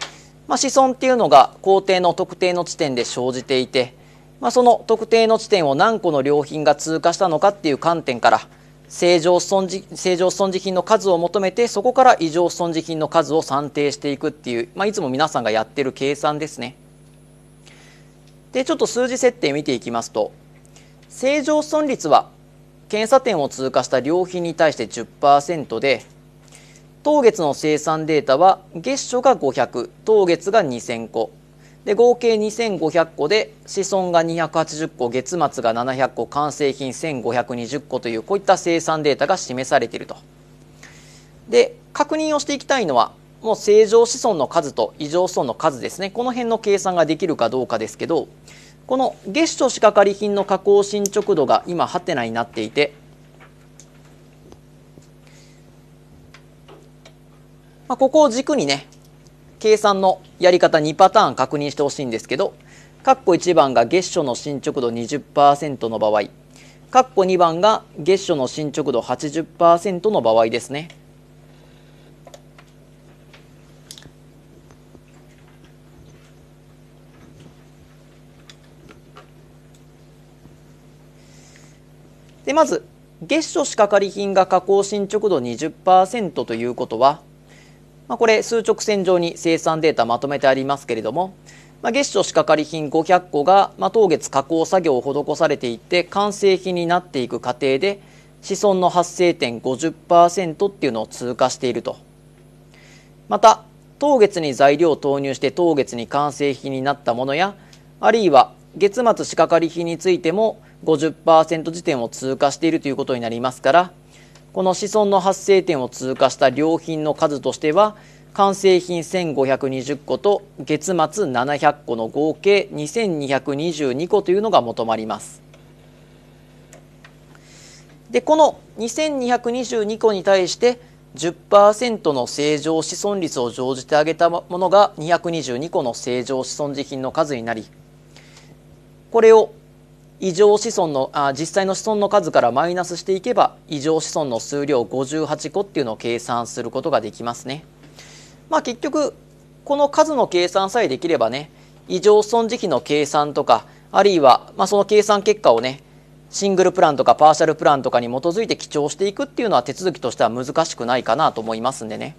まあ、子孫っていうのが皇帝の特定の地点で生じていて、まあ、その特定の地点を何個の良品が通過したのかっていう観点から正常損じ正常損じ品の数を求めてそこから異常損じ品の数を算定していくっていう、まあ、いつも皆さんがやってる計算ですね。でちょっと数字設定見ていきますと正常損率は検査点を通過した良品に対して10%で当月の生産データは月初が500当月が2000個で合計2500個で子孫が280個月末が700個完成品1520個というこういった生産データが示されていると。で確認をしていきたいのはもう正常子孫の数と異常子孫の数ですねこの辺の計算ができるかどうかですけどこの月初仕掛かり品の加工進捗度が今ハテナになっていてまあ、ここを軸にね、計算のやり方2パターン確認してほしいんですけど、括弧1番が月初の進捗度20%の場合、括弧2番が月初の進捗度80%の場合ですね。でまず月初仕掛かり品が加工進捗度20%ということはまあ、これ数直線上に生産データまとめてありますけれども、まあ、月初仕掛かり品500個が、まあ、当月加工作業を施されていって完成品になっていく過程で子孫の発生点50%っていうのを通過しているとまた当月に材料を投入して当月に完成品になったものやあるいは月末仕掛かり品についても50%時点を通過しているということになりますからこの子孫の発生点を通過した良品の数としては完成品1520個と月末700個の合計2222個というのが求まります。でこの2222個に対して10%の正常子孫率を乗じてあげたものが222個の正常子孫自品の数になりこれを異常子孫のあ実際の子孫の数からマイナスしていけば異常子孫の数量58個っていうのを計算することができますね。まあ、結局この数の計算さえできればね異常損時期の計算とかあるいは、まあ、その計算結果をねシングルプランとかパーシャルプランとかに基づいて記帳していくっていうのは手続きとしては難しくないかなと思いますんでね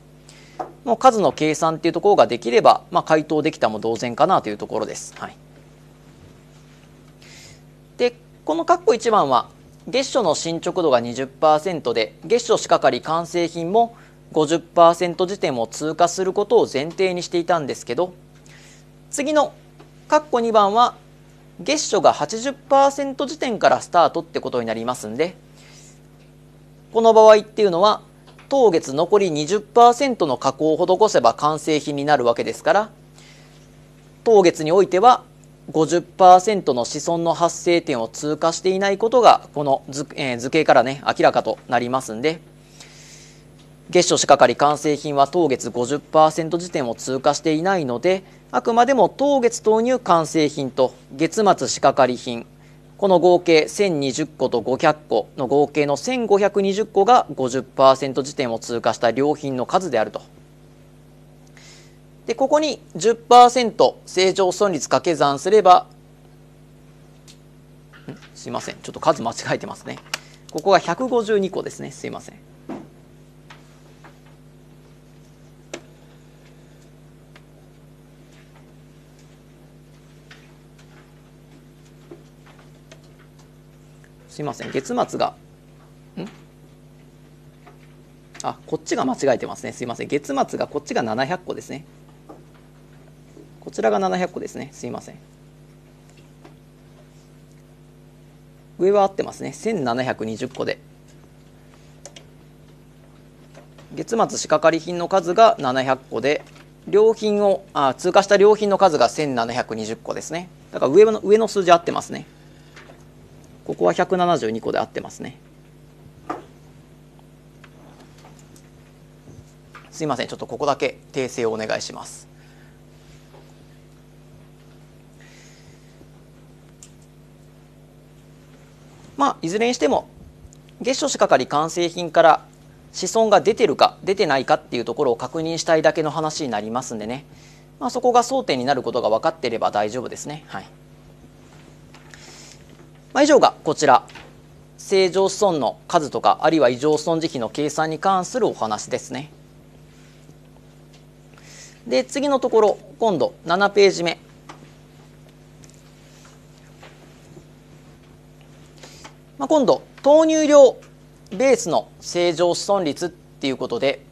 もう数の計算っていうところができれば、まあ、回答できたも同然かなというところです。はいこの括弧1番は月初の進捗度が20%で月初仕掛かり完成品も50%時点を通過することを前提にしていたんですけど次の括弧2番は月初が80%時点からスタートってことになりますんでこの場合っていうのは当月残り20%の加工を施せば完成品になるわけですから当月においては50%の子孫の発生点を通過していないことがこの図,、えー、図形からね明らかとなりますんで月初仕掛かり完成品は当月50%時点を通過していないのであくまでも当月投入完成品と月末仕掛かり品この合計1020個と500個の合計の1520個が50%時点を通過した良品の数であるとでここに10%正常損率掛け算すればすいませんちょっと数間違えてますねここが152個ですねすいませんすいません月末がんあこっちが間違えてますねすいません月末がこっちが700個ですねこちらが700個ですねすいません上は合ってますね1720個で月末仕掛かり品の数が700個で良品をあ通過した良品の数が1720個ですねだから上の上の数字合ってますねここは172個で合ってますねすいませんちょっとここだけ訂正をお願いしますまあ、いずれにしても月初しかかり完成品から子孫が出てるか出てないかっていうところを確認したいだけの話になりますんでね、まあ、そこが争点になることが分かっていれば大丈夫ですね。はいまあ、以上がこちら正常子孫の数とかあるいは異常子孫時期の計算に関するお話ですね。で次のところ今度7ページ目まあ、今度投入量ベースの正常損率っていうことで、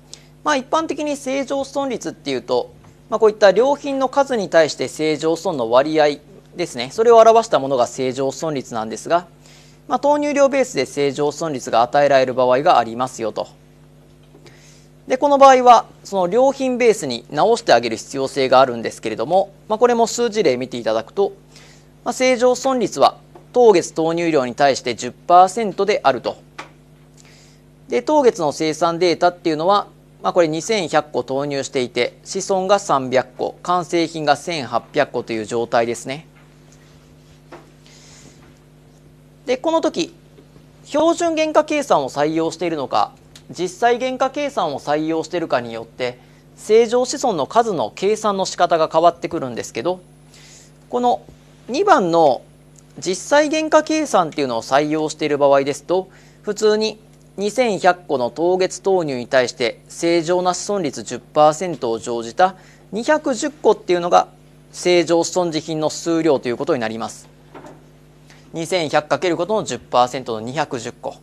まあ、一般的に正常損率っていうと、まあ、こういった良品の数に対して正常損の割合ですねそれを表したものが正常損率なんですが、まあ、糖量ベースで正常損率が与えられる場合がありますよと。でこの場合はその良品ベースに直してあげる必要性があるんですけれども、まあ、これも数字例見ていただくと、まあ、正常損率は当月投入量に対して10%であると。で、当月の生産データっていうのは、まあ、これ2100個投入していて、子孫が300個、完成品が1800個という状態ですね。で、この時、標準原価計算を採用しているのか、実際原価計算を採用しているかによって、正常子孫の数の計算の仕方が変わってくるんですけど、この2番の実際原価計算っていうのを採用している場合ですと普通に2100個の当月投入に対して正常な子孫率10%を乗じた210個っていうのが正常子孫時品の数量ということになります。2100かけることの10%の210個。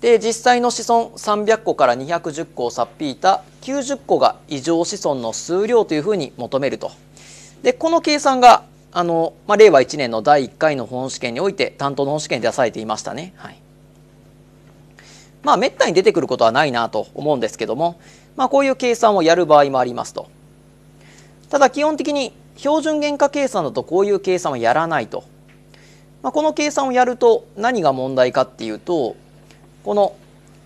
で、実際の子孫300個から210個を差っ引いた90個が異常子孫の数量というふうに求めると。で、この計算があの、まあ、令和1年の第1回の本試験において担当の本試験で出されていましたね。はいまあ、めったに出てくることはないなと思うんですけども、まあ、こういう計算をやる場合もありますと。ただ基本的に標準原価計算だとこういう計算はやらないと。まあ、この計算をやると何が問題かっていうとこの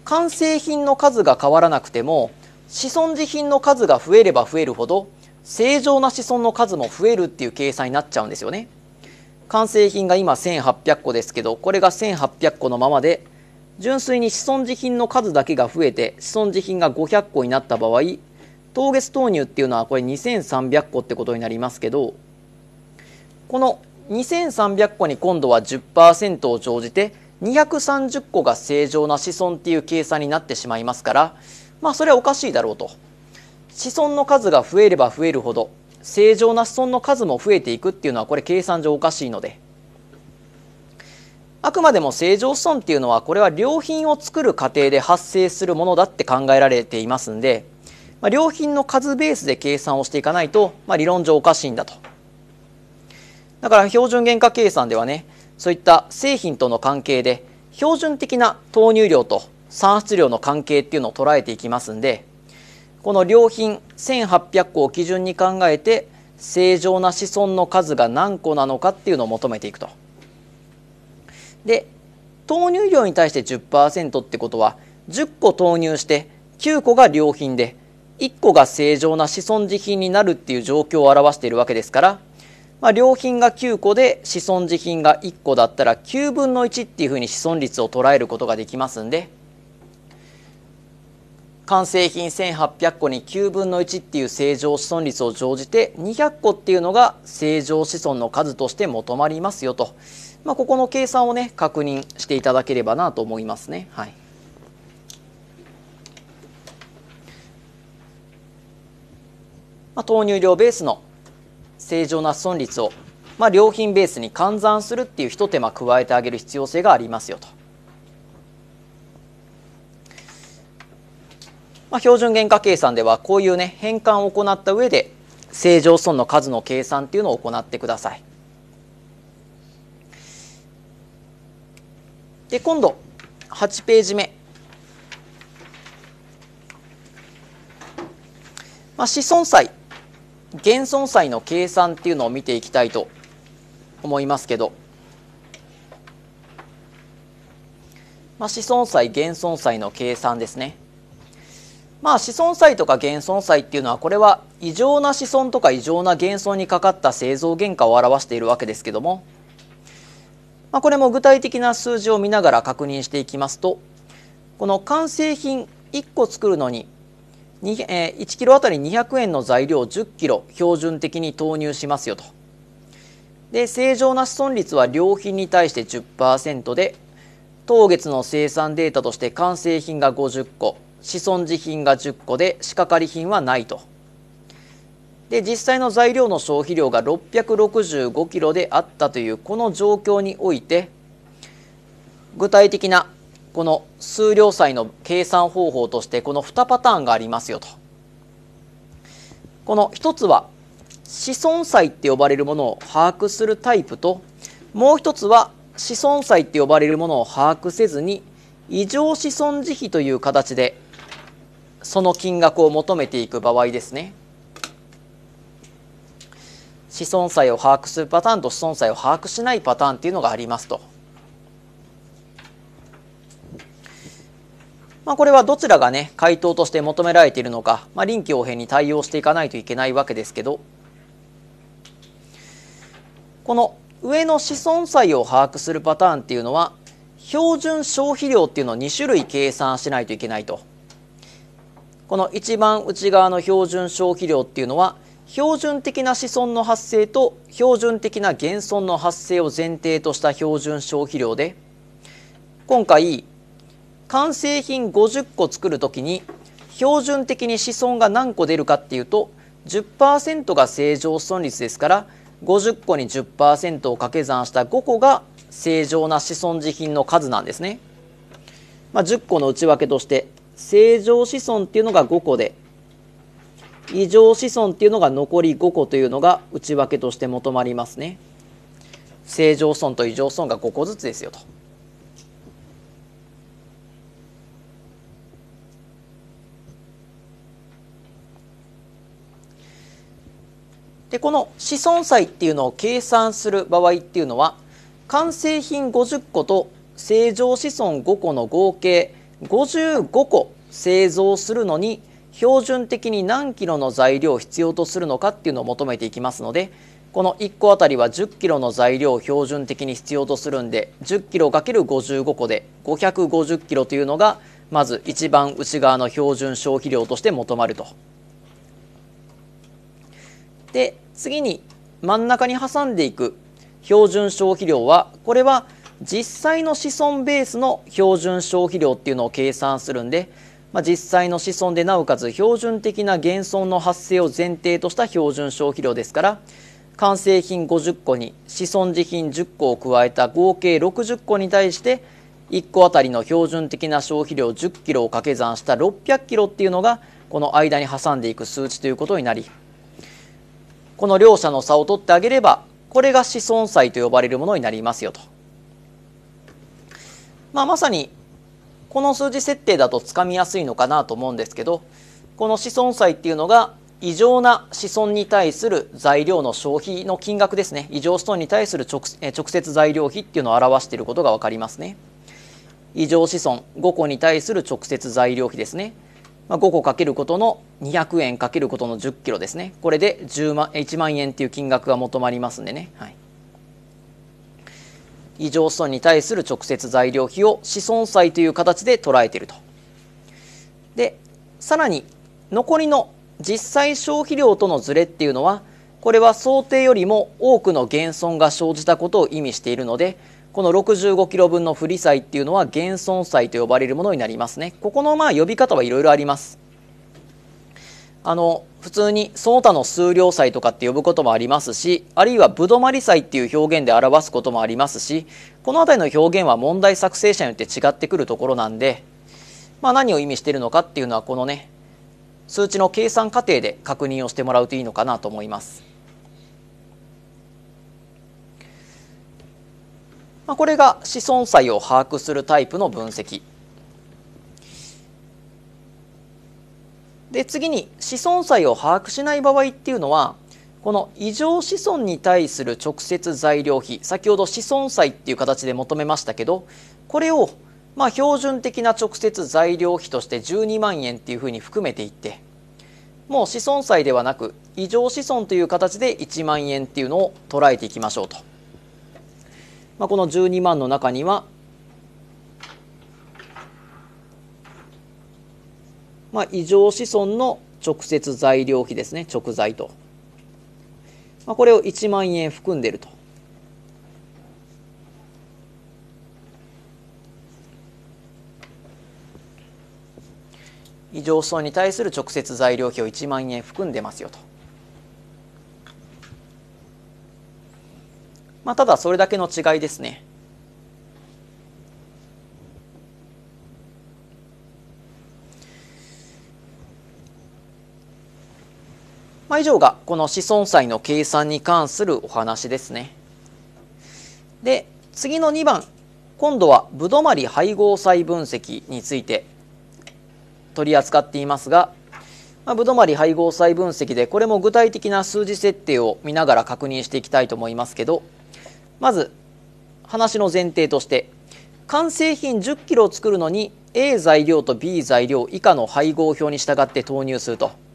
完成品の数が変わらなくても子孫自品の数が増えれば増えるほど正常な子孫の数も増えるっていう計算になっちゃうんですよね。完成品が今1800個ですけどこれが1800個のままで純粋に子孫自品の数だけが増えて子孫自品が500個になった場合当月投入っていうのはこれ2300個ってことになりますけどこの2300個に今度は10%を乗じて230個が正常な子孫っていう計算になってしまいますからまあそれはおかしいだろうと。子孫の数が増えれば増えるほど正常な子孫の数も増えていくっていうのはこれ計算上おかしいのであくまでも正常子孫っていうのはこれは良品を作る過程で発生するものだって考えられていますんで、まあ、良品の数ベースで計算をしていかないと、まあ、理論上おかしいんだとだから標準原価計算ではねそういった製品との関係で標準的な投入量と産出量の関係っていうのを捉えていきますんでこの良品1800個を基準に考えて正常な子孫の数が何個なのかっていうのを求めていくと。で投入量に対して10%ってことは10個投入して9個が良品で1個が正常な子孫自品になるっていう状況を表しているわけですから、まあ、良品が9個で子孫自品が1個だったら9分の1っていうふうに子孫率を捉えることができますんで。完成品1800個に9分の1っていう正常子孫率を乗じて200個っていうのが正常子孫の数として求まりますよと、まあ、ここの計算をね確認していただければなと思いますね。はいまあ、投入量ベースの正常な子孫率を、まあ、良品ベースに換算するっていうひと手間加えてあげる必要性がありますよと。まあ、標準原価計算ではこういうね変換を行った上で正常損の数の計算っていうのを行ってください。で今度8ページ目、まあ、子孫債減損債の計算っていうのを見ていきたいと思いますけど、まあ、子孫債減損債の計算ですね。まあ子孫祭とか現存祭っていうのはこれは異常な子孫とか異常な幻存にかかった製造原価を表しているわけですけども、まあ、これも具体的な数字を見ながら確認していきますとこの完成品1個作るのに1キロあたり200円の材料10キロ標準的に投入しますよと。で正常な子孫率は良品に対して10%で当月の生産データとして完成品が50個子孫持品が10個で仕掛かり品はないとで実際の材料の消費量が665キロであったというこの状況において具体的なこの数量債の計算方法としてこの2パターンがありますよとこの1つは子孫債って呼ばれるものを把握するタイプともう1つは子孫債って呼ばれるものを把握せずに異常子孫慈悲という形でその金額を求めていく場合ですね子孫債を把握するパターンと子孫債を把握しないパターンっていうのがありますと。まあ、これはどちらがね回答として求められているのか、まあ、臨機応変に対応していかないといけないわけですけどこの上の子孫債を把握するパターンっていうのは標準消費量っていうのを2種類計算しないといけないと。この一番内側の標準消費量っていうのは標準的な子孫の発生と標準的な現存の発生を前提とした標準消費量で今回完成品50個作る時に標準的に子孫が何個出るかっていうと10%が正常子孫率ですから50個に10%を掛け算した5個が正常な子孫自品の数なんですね。まあ、10個の内訳として正常子孫っていうのが5個で異常子孫っていうのが残り5個というのが内訳として求まりますね。正常孫と異常孫が5個ずつですよと。でこの子孫債っていうのを計算する場合っていうのは完成品50個と正常子孫5個の合計55個製造するのに標準的に何キロの材料を必要とするのかっていうのを求めていきますのでこの1個あたりは1 0キロの材料を標準的に必要とするんで1 0キロ ×55 個で550キロというのがまず一番内側の標準消費量として求まると。で次に真ん中に挟んでいく標準消費量はこれは実際の子孫ベースの標準消費量っていうのを計算するんで、まあ、実際の子孫でなおかつ標準的な減損の発生を前提とした標準消費量ですから完成品50個に子孫自品10個を加えた合計60個に対して1個あたりの標準的な消費量1 0キロを掛け算した6 0 0キロっていうのがこの間に挟んでいく数値ということになりこの両者の差を取ってあげればこれが子孫債と呼ばれるものになりますよと。まあ、まさにこの数字設定だとつかみやすいのかなと思うんですけどこの子孫債っていうのが異常な子孫に対する材料の消費の金額ですね異常子孫に対する直直接材料費っていうのを表していることが分かりますね異常子孫5個に対する直接材料費ですね、まあ、5個かけることの200円かけることの1 0キロですねこれで10万1万円っていう金額が求まりますんでね、はい、異常損に対する直接材料費を子孫債という形で捉えていると。でさらに残りの実際消費量とのズレっていうのはこれは想定よりも多くの減損が生じたことを意味しているのでこの6 5キロ分の不利債っていうのは減損債と呼ばれるものになりますね。ここのまあ呼び方はいろいろあります。あの普通にその他の数量祭とかって呼ぶこともありますしあるいはぶどまり祭っていう表現で表すこともありますしこの辺りの表現は問題作成者によって違ってくるところなんで、まあ、何を意味しているのかっていうのはこのね数値の計算過程で確認をしてもらうといいのかなと思います。まあ、これが子孫祭を把握するタイプの分析。で次に子孫債を把握しない場合っていうのはこの異常子孫に対する直接材料費先ほど子孫債っていう形で求めましたけどこれをまあ標準的な直接材料費として12万円っていうふうに含めていってもう子孫債ではなく異常子孫という形で1万円っていうのを捉えていきましょうと、まあ、この12万の中にはまあ、異常子孫の直接材料費ですね直材と、まあ、これを1万円含んでると。異常子孫に対する直接材料費を1万円含んでますよと。まあ、ただそれだけの違いですね。まあ、以上がこの子孫債の計算に関するお話ですね。で次の2番今度はぶどまり配合債分析について取り扱っていますが、まあ、ぶどまり配合債分析でこれも具体的な数字設定を見ながら確認していきたいと思いますけどまず話の前提として完成品 10kg を作るのに A 材料と B 材料以下の配合表に従って投入すると。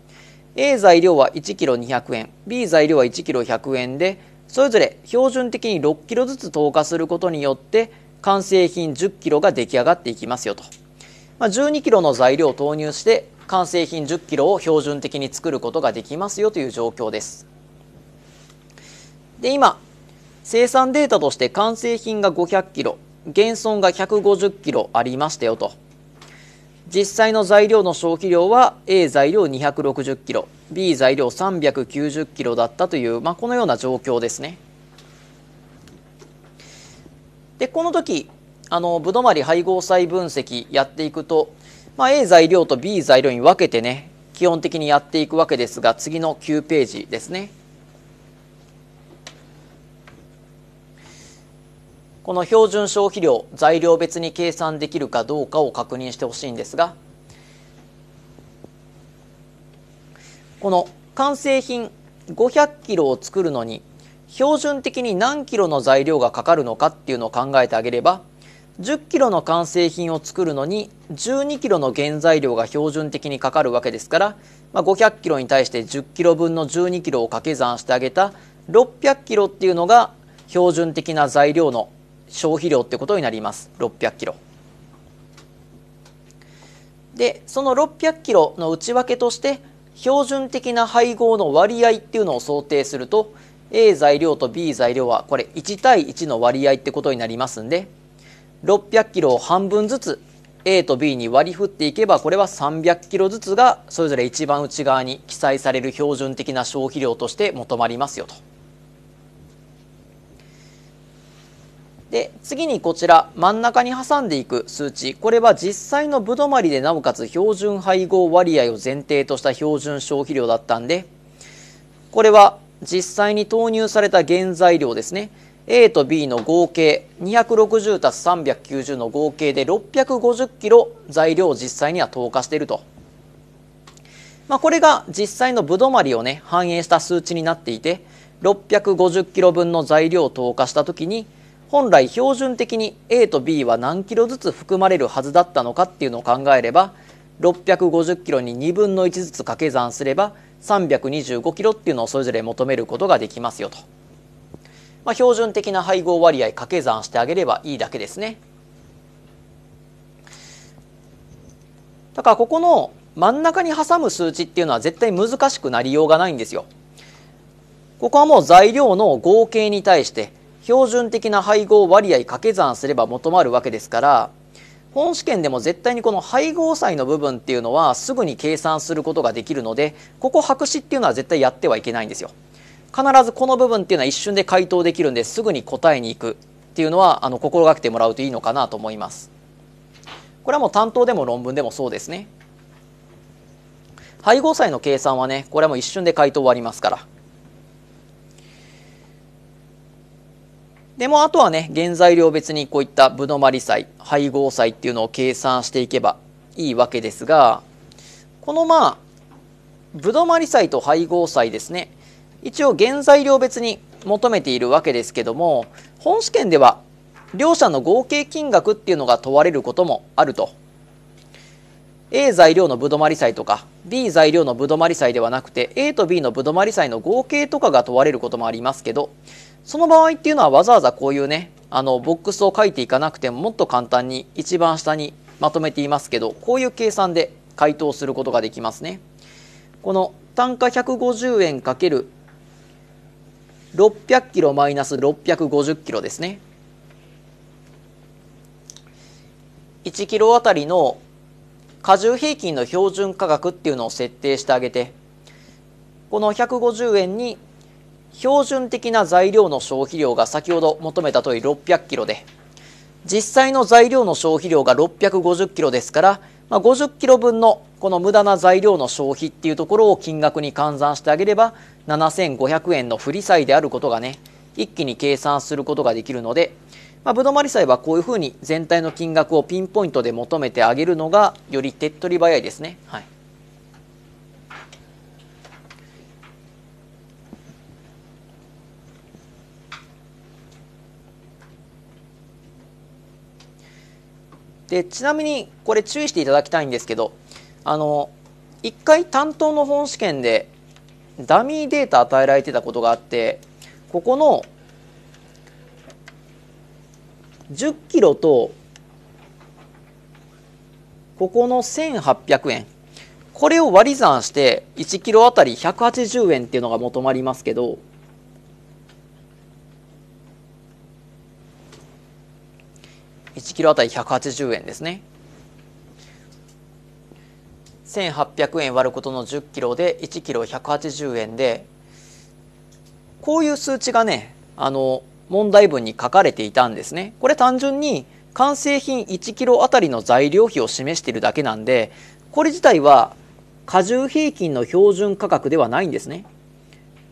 A 材料は 1kg200 円 B 材料は 1kg100 円でそれぞれ標準的に 6kg ずつ投下することによって完成品 10kg が出来上がっていきますよと、まあ、12kg の材料を投入して完成品 10kg を標準的に作ることができますよという状況ですで今生産データとして完成品が 500kg 減損が 150kg ありましたよと実際の材料の消費量は A 材料 260kg B 材料 390kg だったという、まあ、このような状況ですね。でこの時あのぶどまり配合細分析やっていくと、まあ、A 材料と B 材料に分けてね基本的にやっていくわけですが次の9ページですね。この標準消費量材料別に計算できるかどうかを確認してほしいんですがこの完成品500キロを作るのに標準的に何キロの材料がかかるのかっていうのを考えてあげれば10キロの完成品を作るのに12キロの原材料が標準的にかかるわけですから、まあ、500キロに対して10キロ分の12キロを掛け算してあげた600キロっていうのが標準的な材料の消費量ってことになります600キロでその600キロの内訳として標準的な配合の割合っていうのを想定すると A 材料と B 材料はこれ1対1の割合ってことになりますんで600キロを半分ずつ A と B に割り振っていけばこれは300キロずつがそれぞれ一番内側に記載される標準的な消費量として求まりますよと。で次にこちら真ん中に挟んでいく数値これは実際のぶどまりでなおかつ標準配合割合を前提とした標準消費量だったんでこれは実際に投入された原材料ですね A と B の合計260たす390の合計で650キロ材料を実際には投下していると、まあ、これが実際のぶどまりをね反映した数値になっていて650キロ分の材料を投下した時に本来標準的に A と B は何キロずつ含まれるはずだったのかっていうのを考えれば650キロに2分の1ずつ掛け算すれば325キロっていうのをそれぞれ求めることができますよと、まあ、標準的な配合割合掛け算してあげればいいだけですねだからここの真ん中に挟む数値っていうのは絶対難しくなりようがないんですよここはもう材料の合計に対して標準的な配合割合掛け算すれば求まるわけですから本試験でも絶対にこの配合債の部分っていうのはすぐに計算することができるのでここ白紙っていうのは絶対やってはいけないんですよ。必ずこの部分っていうのは一瞬で回答できるんですぐに答えに行くっていうのはあの心がけてもらうといいのかなと思います。これはもう担当でも論文でもそうですね。配合債の計算はねこれはもう一瞬で回答終わりますから。でもあとはね原材料別にこういったぶどまり債配合債っていうのを計算していけばいいわけですがこのまあぶどまり債と配合債ですね一応原材料別に求めているわけですけども本試験では両者の合計金額っていうのが問われることもあると A 材料のぶどまり債とか B 材料のぶどまり債ではなくて A と B のぶどまり債の合計とかが問われることもありますけどその場合っていうのはわざわざこういうねあのボックスを書いていかなくてももっと簡単に一番下にまとめていますけどこういう計算で回答することができますね。この単価150円 ×600 キロマイナス650キロですね。1キロあたりの荷重平均の標準価格っていうのを設定してあげてこの150円に標準的な材料の消費量が先ほど求めた通り600キロで実際の材料の消費量が650キロですから、まあ、50キロ分のこの無駄な材料の消費っていうところを金額に換算してあげれば7500円の不利債であることがね一気に計算することができるので、まあ、ぶどまり債はこういうふうに全体の金額をピンポイントで求めてあげるのがより手っ取り早いですね。はいでちなみにこれ注意していただきたいんですけどあの1回担当の本試験でダミーデータ与えられてたことがあってここの10キロとここの1800円これを割り算して1キロあたり180円っていうのが求まりますけど1キロあたり180円ですね。1800円割ることの10キロで1キロ180円でこういう数値がねあの問題文に書かれていたんですね。これ単純に完成品1キロあたりの材料費を示しているだけなんでこれ自体は加重平均の標準価格ではないんですね。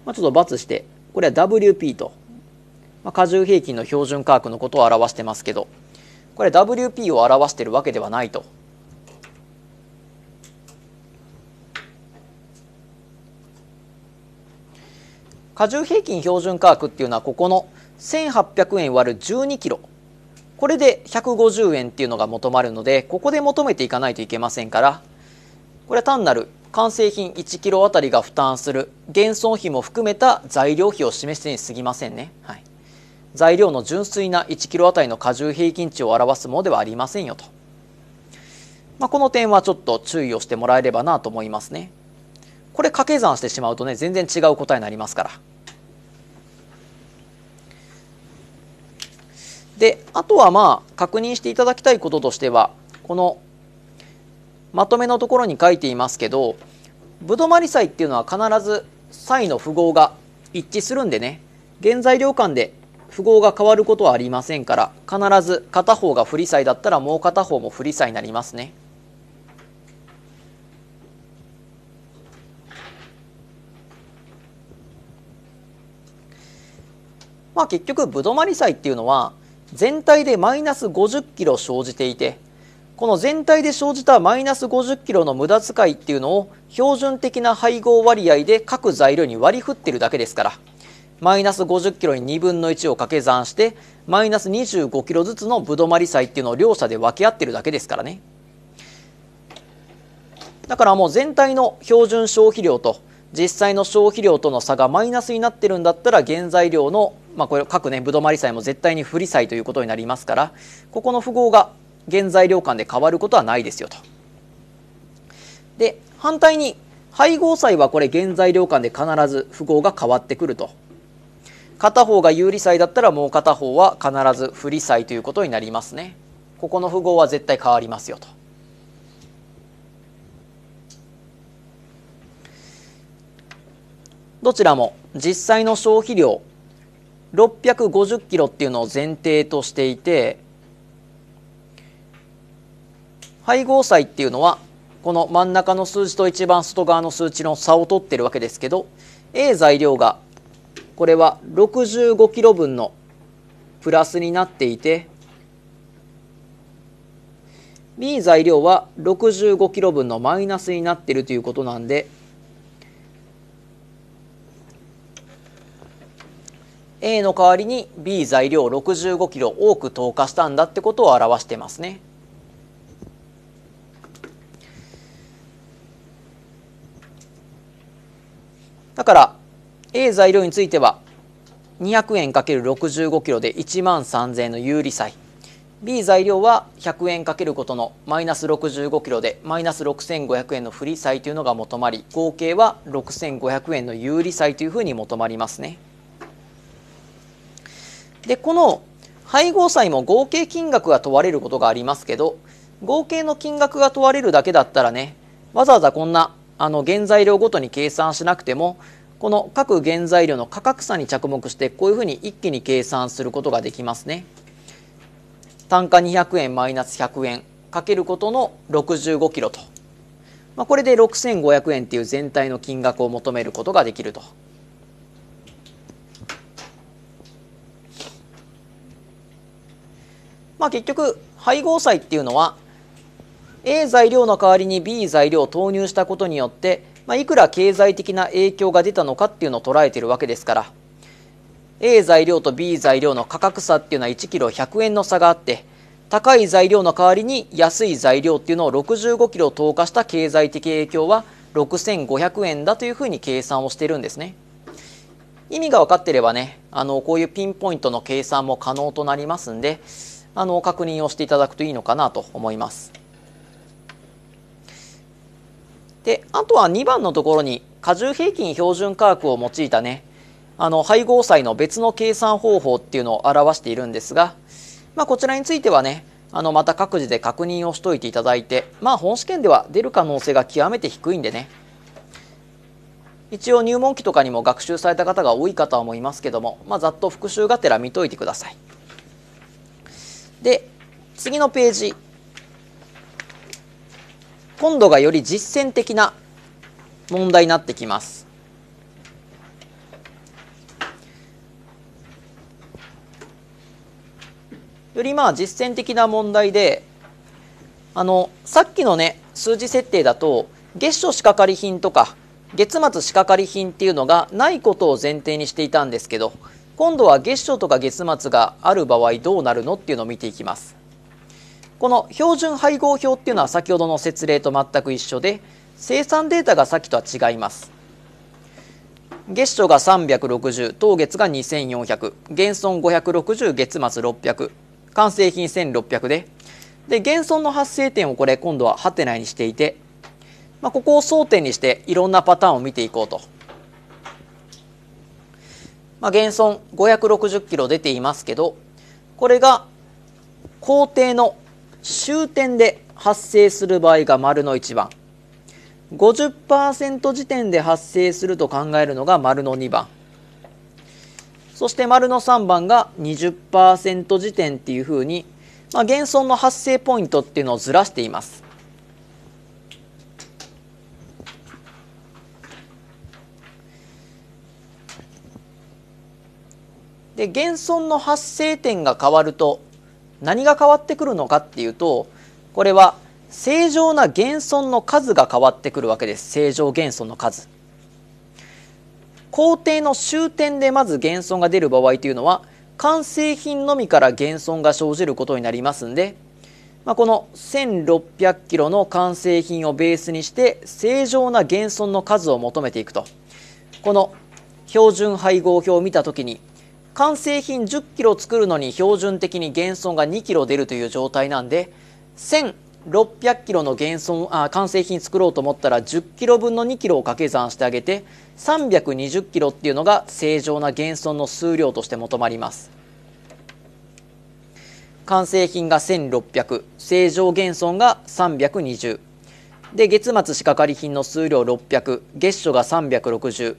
まあ、ちょっと×してこれは WP と、まあ、加重平均の標準価格のことを表してますけどこれ WP を表しているわけではないと過重平均標準価格っていうのはここの1800円割る12キロこれで150円っていうのが求まるのでここで求めていかないといけませんからこれは単なる完成品1キロあたりが負担する減損費も含めた材料費を示してにすぎませんね。はい材料の純粋な1キロあたりの荷重平均値を表すものではありませんよと、まあ、この点はちょっと注意をしてもらえればなと思いますねこれ掛け算してしまうとね全然違う答えになりますからであとはまあ確認していただきたいこととしてはこのまとめのところに書いていますけどぶどまり債っていうのは必ず債の符号が一致するんでね原材料間で符号が変わることはありませんから必ず片方が不利債だったらもう片方も不利債になりますね。まあ、結局ぶどまり債っていうのは全体でマイナス50キロ生じていてこの全体で生じたマイナス50キロの無駄遣いっていうのを標準的な配合割合で各材料に割り振ってるだけですからマイナス50キロに2分の1を掛け算してマイナス25キロずつのぶどまり債っていうのを両者で分け合ってるだけですからねだからもう全体の標準消費量と実際の消費量との差がマイナスになってるんだったら原材料の、まあ、これ各ねぶどまり債も絶対に不利債ということになりますからここの符号が原材料間で変わることはないですよと。で反対に配合債はこれ原材料間で必ず符号が変わってくると片方が有利債だったらもう片方は必ず不利債ということになりますねここの符号は絶対変わりますよとどちらも実際の消費量650キロっていうのを前提としていて配合債っていうのはこの真ん中の数字と一番外側の数値の差を取ってるわけですけど A 材料がこれは65キロ分のプラスになっていて B 材料は65キロ分のマイナスになっているということなんで A の代わりに B 材料65キロ多く投下したんだってことを表してますね。だから A 材料については200円 ×65 キロで1万3000円の有利債 B 材料は100円かけることのマイナス65キロでマイナス6500円の不利債というのが求まり合計は6500円の有利債というふうに求まりますね。でこの配合債も合計金額が問われることがありますけど合計の金額が問われるだけだったらねわざわざこんなあの原材料ごとに計算しなくてもこの各原材料の価格差に着目してこういうふうに一気に計算することができますね。単価200円マイナス100円かけることの65キロと、まあ、これで6500円っていう全体の金額を求めることができると。まあ、結局配合債っていうのは A 材料の代わりに B 材料を投入したことによってまあ、いくら経済的な影響が出たのかっていうのを捉えてるわけですから A 材料と B 材料の価格差っていうのは1キロ100円の差があって高い材料の代わりに安い材料っていうのを65キロ投下した経済的影響は6500円だというふうに計算をしてるんですね。意味が分かってればねあのこういうピンポイントの計算も可能となりますんであの確認をしていただくといいのかなと思います。であとは2番のところに加重平均標準価格を用いたねあの配合債の別の計算方法っていうのを表しているんですが、まあ、こちらについてはねあのまた各自で確認をしといていただいて、まあ、本試験では出る可能性が極めて低いんでね一応入門期とかにも学習された方が多いかとは思いますけども、まあ、ざっと復習がてら見といてください。で次のページ今度がより実践的な問題になってきます。よりまあ実践的な問題であのさっきのね数字設定だと月初仕掛かり品とか月末仕掛かり品っていうのがないことを前提にしていたんですけど今度は月初とか月末がある場合どうなるのっていうのを見ていきます。この標準配合表っていうのは先ほどの説明と全く一緒で生産データがさっきとは違います月初が360当月が2400減損560月末600完成品1600でで減損の発生点をこれ今度はハテナにしていて、まあ、ここを争点にしていろんなパターンを見ていこうと、まあ、減損560キロ出ていますけどこれが工程の終点で発生する場合が丸の1番50%時点で発生すると考えるのが丸の2番そして丸の3番が20%時点っていうふうに、まあ、現存の発生ポイントっていうのをずらしています。で現存の発生点が変わると何が変わってくるのかっていうとこれは正常な減損の数が変わってくるわけです正常減損の数工程の終点でまず減損が出る場合というのは完成品のみから減損が生じることになりますんで、まあ、この1600キロの完成品をベースにして正常な減損の数を求めていくとこの標準配合表を見た時に完成品1 0キロ作るのに標準的に減損が2キロ出るという状態なんで1600キロの減損あ完成品作ろうと思ったら1 0キロ分の2キロを掛け算してあげて320キロっていうのが正常な減損の数量として求まります。完成品が1600正常減損が320で月末仕掛かり品の数量600月初が360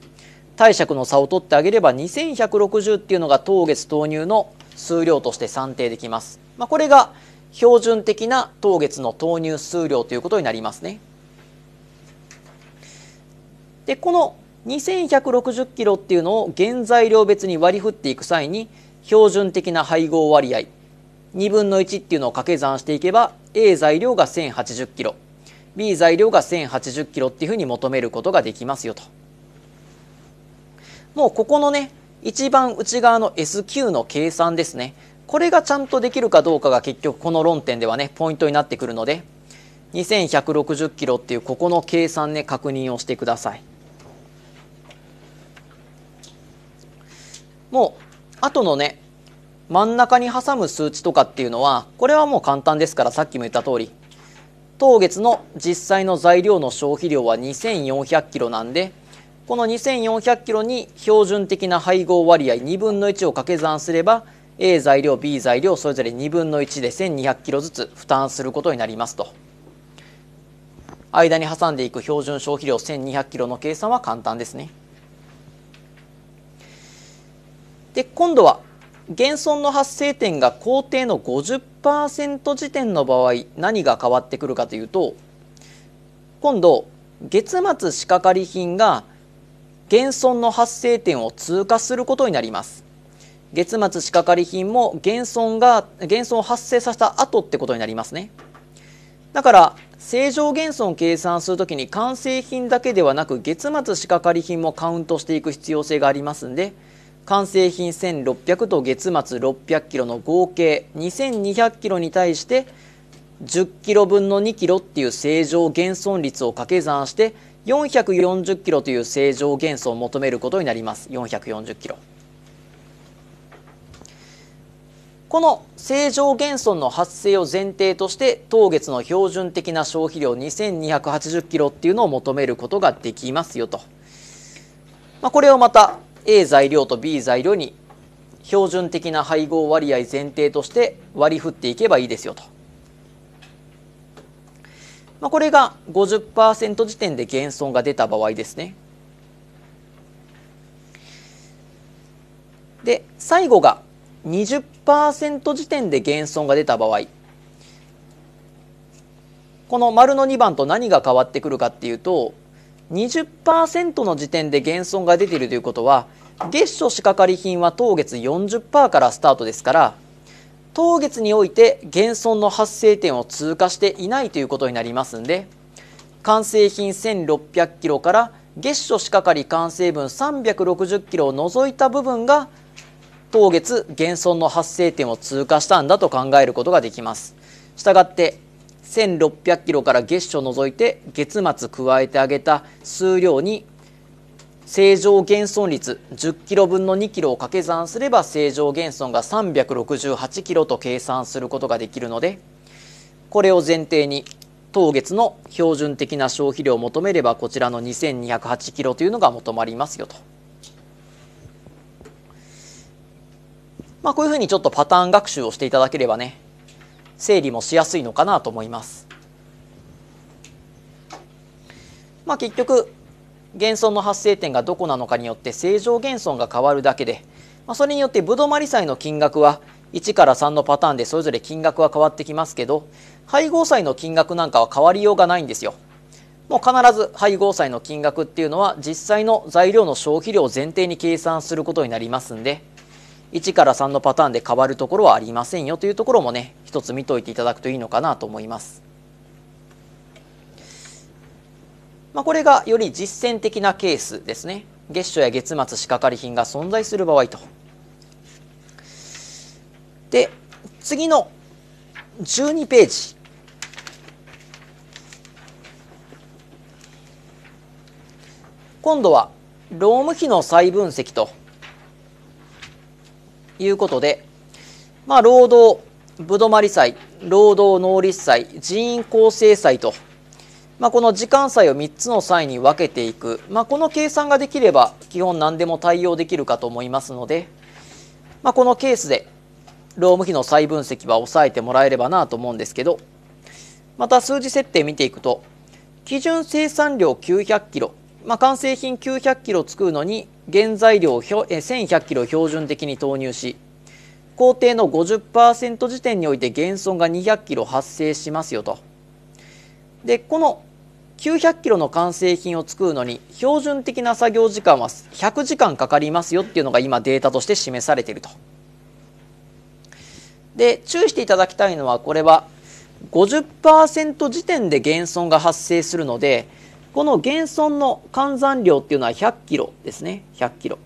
貸借の差を取ってあげれば2160っていうのが当月投入の数量として算定できます。まあ、これが標準的な当月の投入数量ということになりますね。で、この2160キロっていうのを原材料別に割り振っていく際に標準的な配合割合2分の1っていうのを掛け算していけば A 材料が1080キロ B 材料が1080キロっていうふうに求めることができますよと。もうここのね一番内側の SQ の計算ですねこれがちゃんとできるかどうかが結局この論点ではねポイントになってくるので2160キロっていうここの計算ね確認をしてくださいもう後のね真ん中に挟む数値とかっていうのはこれはもう簡単ですからさっきも言った通り当月の実際の材料の消費量は2400キロなんでこの2400キロに標準的な配合割合2分の1を掛け算すれば A 材料 B 材料それぞれ2分の1で1200キロずつ負担することになりますと間に挟んでいく標準消費量1200キロの計算は簡単ですねで今度は減損の発生点が工程の50%時点の場合何が変わってくるかというと今度月末仕掛かり品が減損の発生点を通過することになります。月末仕掛かり品も減損が、減損を発生させた後ってことになりますね。だから、正常減損を計算するときに完成品だけではなく月末仕掛かり品もカウントしていく必要性がありますんで、完成品1600と月末600キロの合計2200キロに対して10キロ分の2キロっていう正常減損率を掛け算して440キロという正常元素を求めることになります440キロこの正常減損の発生を前提として当月の標準的な消費量2280キロっていうのを求めることができますよと、まあ、これをまた A 材料と B 材料に標準的な配合割合前提として割り振っていけばいいですよとまあ、これが50%時点で減損が出た場合ですね。で最後が20%時点で減損が出た場合この丸の2番と何が変わってくるかっていうと20%の時点で減損が出ているということは月初仕掛かり品は当月40%からスタートですから当月において減損の発生点を通過していないということになりますんで完成品1600キロから月初仕掛かり完成分360キロを除いた部分が当月減損の発生点を通過したんだと考えることができます。したがって1600キロから月初除いて月末加えてあげた数量に正常減損率 10kg 分の 2kg を掛け算すれば正常減損が 368kg と計算することができるのでこれを前提に当月の標準的な消費量を求めればこちらの 2208kg というのが求まりますよと。まあ、こういうふうにちょっとパターン学習をしていただければね整理もしやすいのかなと思います。まあ、結局減損の発生点がどこなのかによって正常減損が変わるだけで、まあ、それによってぶどまり債の金額は1から3のパターンでそれぞれ金額は変わってきますけど配合債の金額なんかは変わりようがないんですよ。もう必ず配合債の金額っていうのは実際の材料の消費量を前提に計算することになりますんで1から3のパターンで変わるところはありませんよというところもね一つ見といていただくといいのかなと思います。まあ、これがより実践的なケースですね。月初や月末仕掛かり品が存在する場合と。で、次の12ページ。今度は労務費の再分析ということで、まあ、労働ぶどまり債労働能率債人員構成債とまあ、この時間差を3つの際に分けていく、まあ、この計算ができれば基本何でも対応できるかと思いますので、まあ、このケースで労務費の再分析は抑えてもらえればなと思うんですけどまた数字設定見ていくと基準生産量9 0 0キロまあ、完成品9 0 0ロ作るのに原材料1 1 0 0キロ標準的に投入し工程の50%時点において減損が2 0 0キロ発生しますよと。でこの900キロの完成品を作るのに標準的な作業時間は100時間かかりますよっていうのが今データとして示されていると。で注意していただきたいのはこれは50%時点で減損が発生するのでこの減損の換算量っていうのは100キロですね100キロ。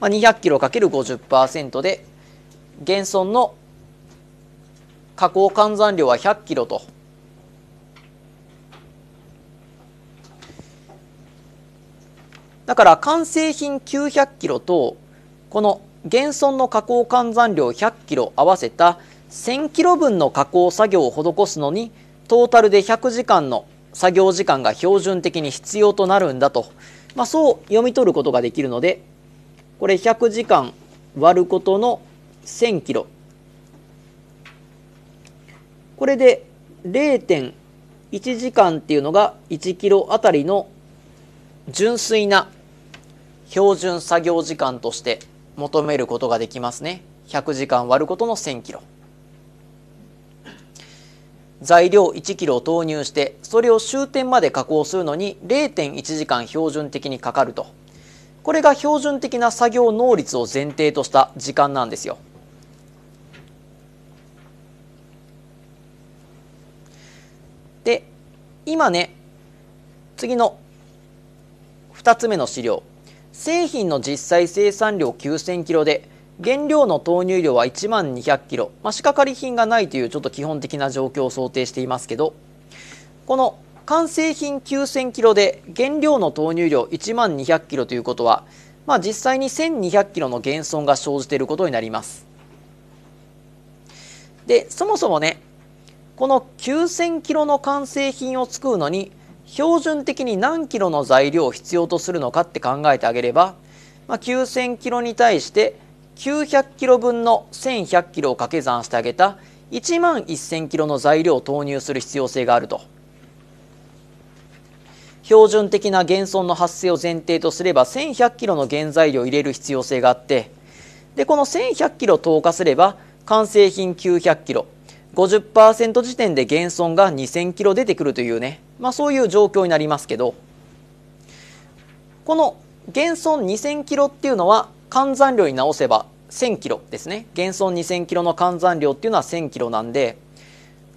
まあ、200キロ ×50% で減損の加工換算量は100キロとだから完成品900キロとこの減損の加工換算量100キロ合わせた1000キロ分の加工作業を施すのにトータルで100時間の作業時間が標準的に必要となるんだと、まあ、そう読み取ることができるのでこれ100時間割ることの1000キロこれで0.1時間っていうのが1キロあたりの純粋な標準作業時間として求めることができますね。100時間割ることの1000キロ。材料1キロを投入して、それを終点まで加工するのに0.1時間標準的にかかると。これが標準的な作業能率を前提とした時間なんですよ。で、今ね、次の2つ目の資料製品の実際生産量9000キロで原料の投入量は1万200キロ、まあ、仕掛かり品がないというちょっと基本的な状況を想定していますけどこの完成品9000キロで原料の投入量1万200キロということは、まあ、実際に1200キロの減損が生じていることになりますでそもそもねこの9000キロの完成品を作るのに標準的に何キロの材料を必要とするのかって考えてあげれば、まあ、9,000キロに対して900キロ分の1,100キロを掛け算してあげた1万1,000キロの材料を投入する必要性があると。標準的な減損の発生を前提とすれば1,100キロの原材料を入れる必要性があってでこの1,100キロ投下すれば完成品900キロ50%時点で減損が2000キロ出てくるというね、まあ、そういう状況になりますけどこの減損2000キロっていうのは換算量に直せば1000キロですね減損2000キロの換算量っていうのは1000キロなんで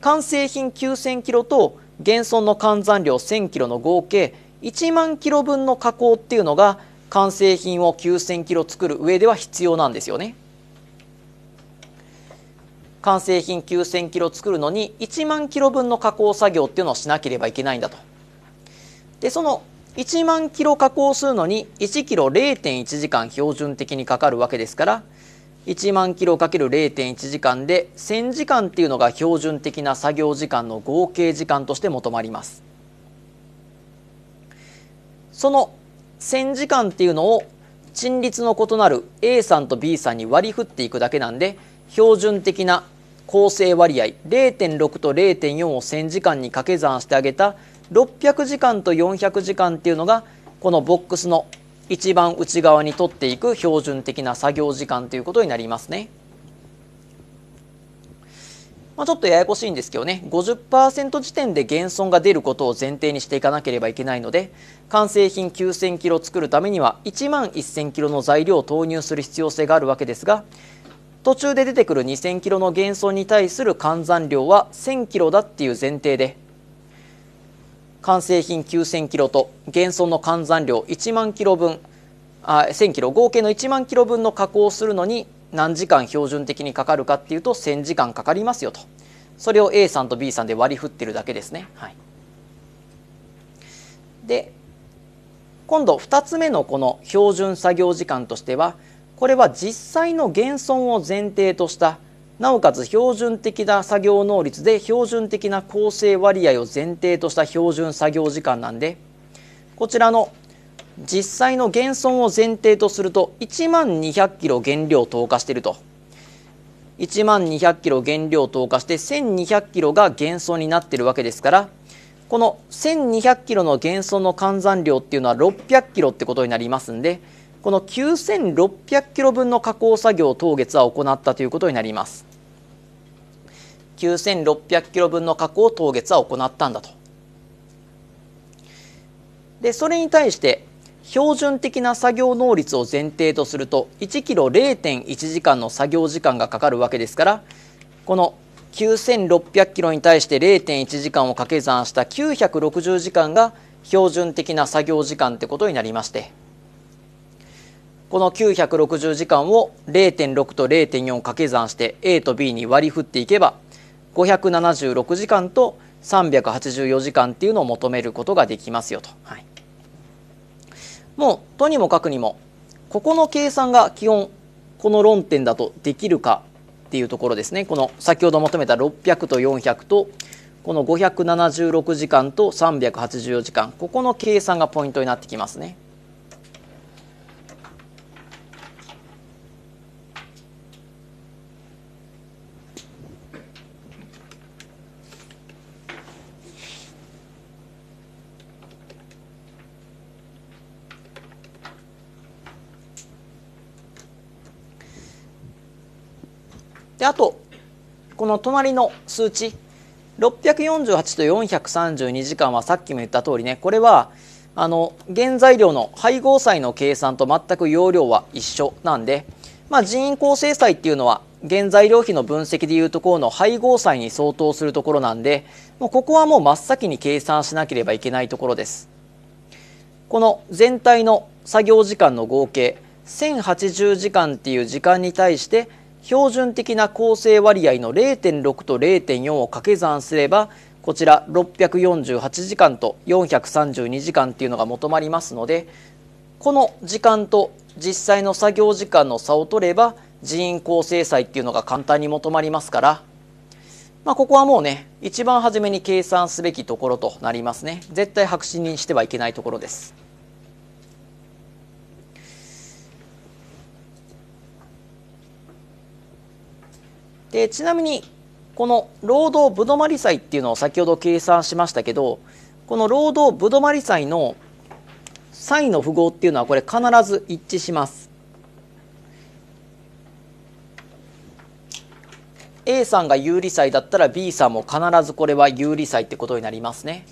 完成品9000キロと減損の換算量1000キロの合計1万キロ分の加工っていうのが完成品を9000キロ作る上では必要なんですよね。完成品9,000キロ作るのに1万キロ分の加工作業っていうのをしなければいけないんだと。でその1万キロ加工するのに1キロ0.1時間標準的にかかるわけですから1万キロ ×0.1 時間で1,000時間っていうのが標準的な作業時間の合計時間として求まります。その1,000時間っていうのを陳率の異なる A さんと B さんに割り振っていくだけなんで標準的な構成割合0.6と0.4を1000時間に掛け算してあげた600時間と400時間っていうのがこのボックスの一番内側に取っていく標準的な作業時間ということになりますね。まあ、ちょっとややこしいんですけどね50%時点で減損が出ることを前提にしていかなければいけないので完成品 9000kg 作るためには1万 1000kg の材料を投入する必要性があるわけですが途中で出てくる2000キロの減損に対する換算量は1000キロだっていう前提で完成品9000キロと減損の換算量1万キロ分あ1000キロ合計の1万キロ分の加工をするのに何時間標準的にかかるかっていうと1000時間かかりますよとそれを A さんと B さんで割り振ってるだけですね。はい、で今度2つ目のこの標準作業時間としてはこれは実際の減損を前提としたなおかつ標準的な作業能率で標準的な構成割合を前提とした標準作業時間なんでこちらの実際の減損を前提とすると1万200キロ原料投下していると1万200キロ原料投下して1200キロが減損になっているわけですからこの1200キロの減損の換算量っていうのは600キロってことになりますんでこの9600キロ分の加工作業を当月は行ったということになります9600キロ分の加工を当月は行ったんだとでそれに対して標準的な作業能率を前提とすると1キロ0.1時間の作業時間がかかるわけですからこの9600キロに対して0.1時間を掛け算した960時間が標準的な作業時間ってことになりましてこの960時間を0.6と0.4掛け算して A と B に割り振っていけば576時間と384時間っていうのを求めることができますよと。はい、もうとにもかくにもここの計算が基本この論点だとできるかっていうところですねこの先ほど求めた600と400とこの576時間と384時間ここの計算がポイントになってきますね。であとこの隣の数値648と432時間はさっきも言った通りねこれはあの原材料の配合債の計算と全く容量は一緒なんで、まあ、人員構成債っていうのは原材料費の分析でいうところの配合債に相当するところなんでもうここはもう真っ先に計算しなければいけないところですこの全体の作業時間の合計1080時間っていう時間に対して標準的な構成割合の0.6と0.4を掛け算すればこちら648時間と432時間っていうのが求まりますのでこの時間と実際の作業時間の差を取れば人員構成債っていうのが簡単に求まりますから、まあ、ここはもうね一番初めに計算すべきところとなりますね絶対白紙にしてはいけないところです。でちなみにこの労働ぶどまり債っていうのを先ほど計算しましたけどこの労働ぶどまり債の債の符号っていうのはこれ必ず一致します。A さんが有利債だったら B さんも必ずこれは有利債ってことになりますね。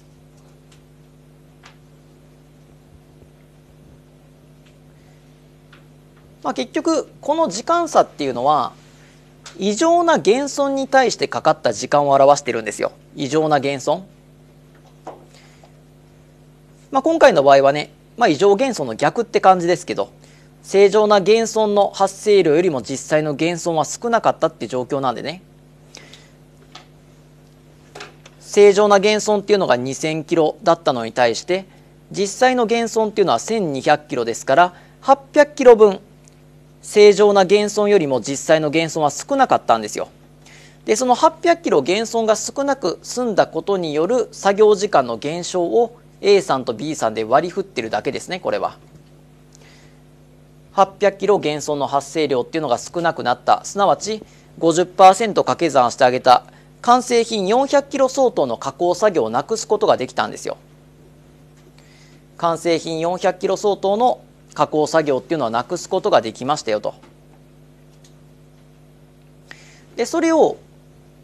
まあ、結局この時間差っていうのは異常な減損に対してかかった時間を表してるんですよ異常な減損、まあ、今回の場合はね、まあ、異常減損の逆って感じですけど正常な減損の発生量よりも実際の減損は少なかったって状況なんでね正常な減損っていうのが2000キロだったのに対して実際の減損っていうのは1200キロですから800キロ分正常な減損よりも実際の減損は少なかったんですよ。でその800キロ減損が少なく済んだことによる作業時間の減少を A さんと B さんで割り振ってるだけですねこれは。800キロ減損の発生量っていうのが少なくなったすなわち50%掛け算してあげた完成品400キロ相当の加工作業をなくすことができたんですよ。完成品400キロ相当の加工作業っていうのはなくすことができましたよと。でそれを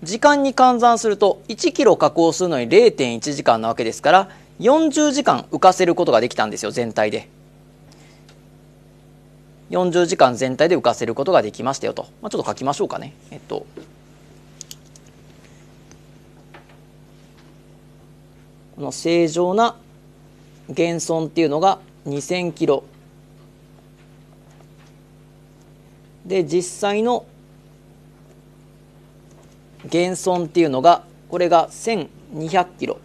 時間に換算すると1キロ加工するのに0.1時間なわけですから40時間浮かせることができたんですよ全体で。40時間全体で浮かせることができましたよと、まあ、ちょっと書きましょうかね。えっとこの正常な減損っていうのが2000キロで実際の減損っていうのがこれが1200キロ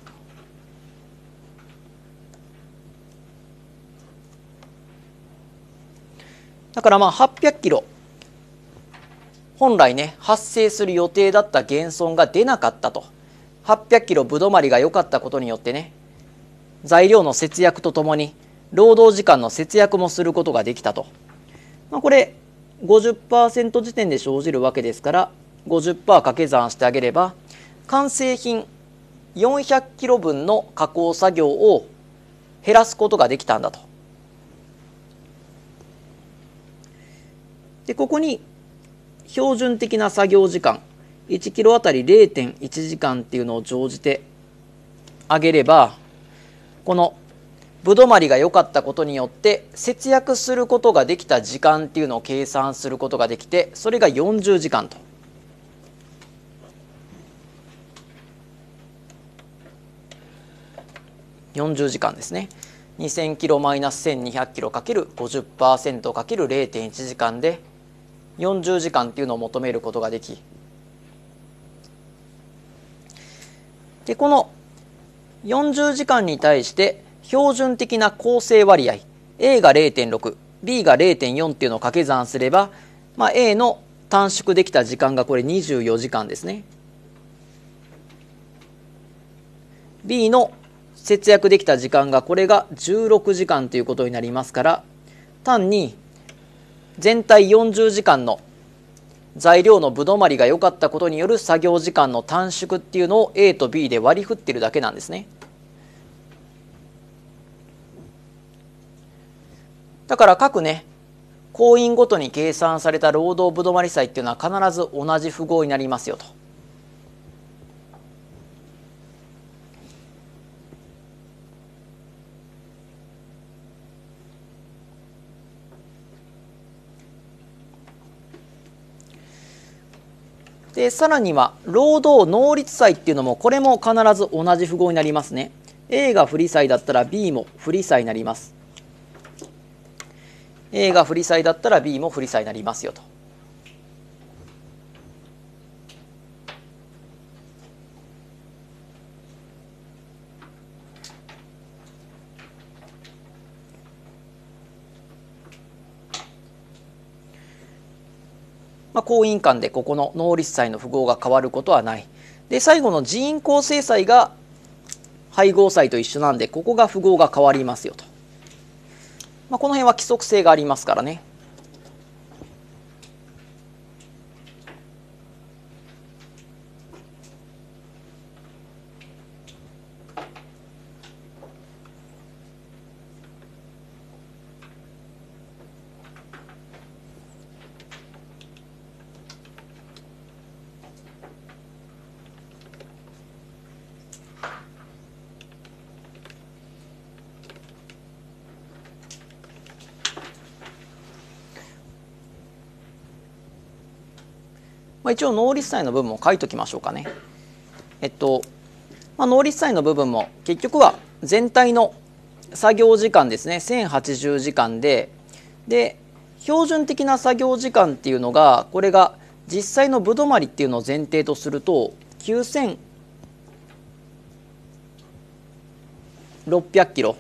だからまあ800キロ本来ね発生する予定だった減損が出なかったと800キロぶどまりが良かったことによってね材料の節約とともに労働時間の節約もすることができたと、まあ、これ50%時点で生じるわけですから50%掛け算してあげれば完成品 400kg 分の加工作業を減らすことができたんだと。でここに標準的な作業時間 1kg あたり0.1時間っていうのを乗じてあげればこのぶどまりが良かったことによって節約することができた時間っていうのを計算することができてそれが40時間と。40時間ですね 2000km マイナス 1200km×50%×0.1 時間で40時間っていうのを求めることができでこの40時間に対して標準的な構成割合 A が 0.6B が0.4っていうのを掛け算すれば、まあ、A の短縮できた時間がこれ24時間ですね。B の節約できた時間がこれが16時間ということになりますから単に全体40時間の材料のぶどまりが良かったことによる作業時間の短縮っていうのを A と B で割り振ってるだけなんですね。だから各ね行員ごとに計算された労働ぶどまり債っていうのは必ず同じ符号になりますよと。でさらには労働能率債っていうのもこれも必ず同じ符号になりますね。A が不利債だったら B も不利債になります。A が不利債だったら B も不利債になりますよと。まあ、婚姻間でここの能率債の符号が変わることはない。で最後の人員構成債が配合債と一緒なんでここが符号が変わりますよと。まあ、この辺は規則性がありますからねまあ、一応能率債の部分も書いときましょうかね。えっと、まあ、能率債の部分も結局は全体の作業時間ですね1080時間でで標準的な作業時間っていうのがこれが実際の部どまりっていうのを前提とすると9600キロ、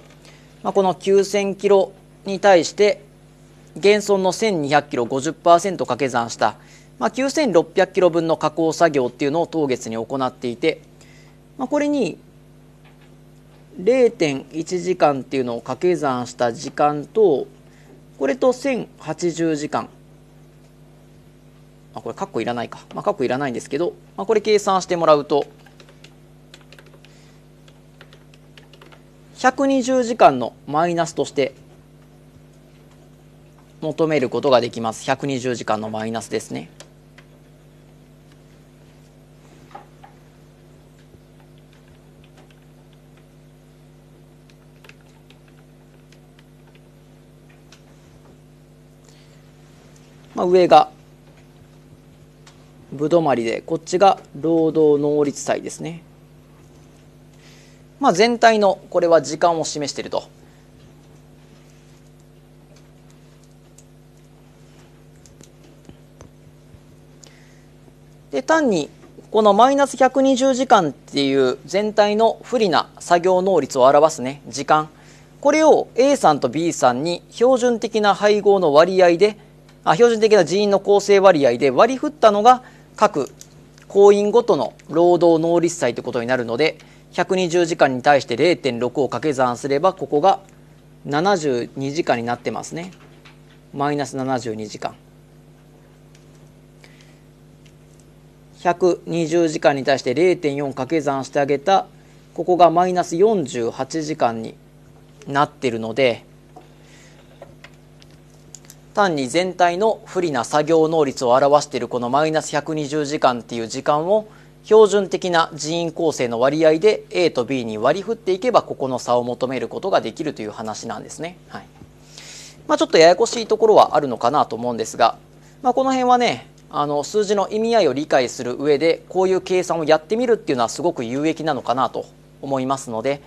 まあ、この9000キロに対して現存の1200キロ50%掛け算したまあ、9600キロ分の加工作業っていうのを当月に行っていて、まあ、これに0.1時間っていうのを掛け算した時間とこれと1080時間あこれカッコいらないか、まあ、カッコいらないんですけど、まあ、これ計算してもらうと120時間のマイナスとして求めることができます120時間のマイナスですね。まあ、上がぶどまりでこっちが労働能率債ですね。まあ、全体のこれは時間を示していると。で単にこのマイナス120時間っていう全体の不利な作業能率を表すね時間これを A さんと B さんに標準的な配合の割合であ標準的な人員の構成割合で割り振ったのが各行員ごとの労働能率債ということになるので120時間に対して0.6を掛け算すればここが72時間になってますねマイナス72時間120時間に対して0.4掛け算してあげたここがマイナス48時間になってるので単に全体の不利な作業能率を表しているこのマイナス120時間っていう時間を標準的な人員構成の割合で A と B に割り振っていけばここの差を求めることができるという話なんですね。はいまあ、ちょっとややこしいところはあるのかなと思うんですが、まあ、この辺はねあの数字の意味合いを理解する上でこういう計算をやってみるっていうのはすごく有益なのかなと思いますので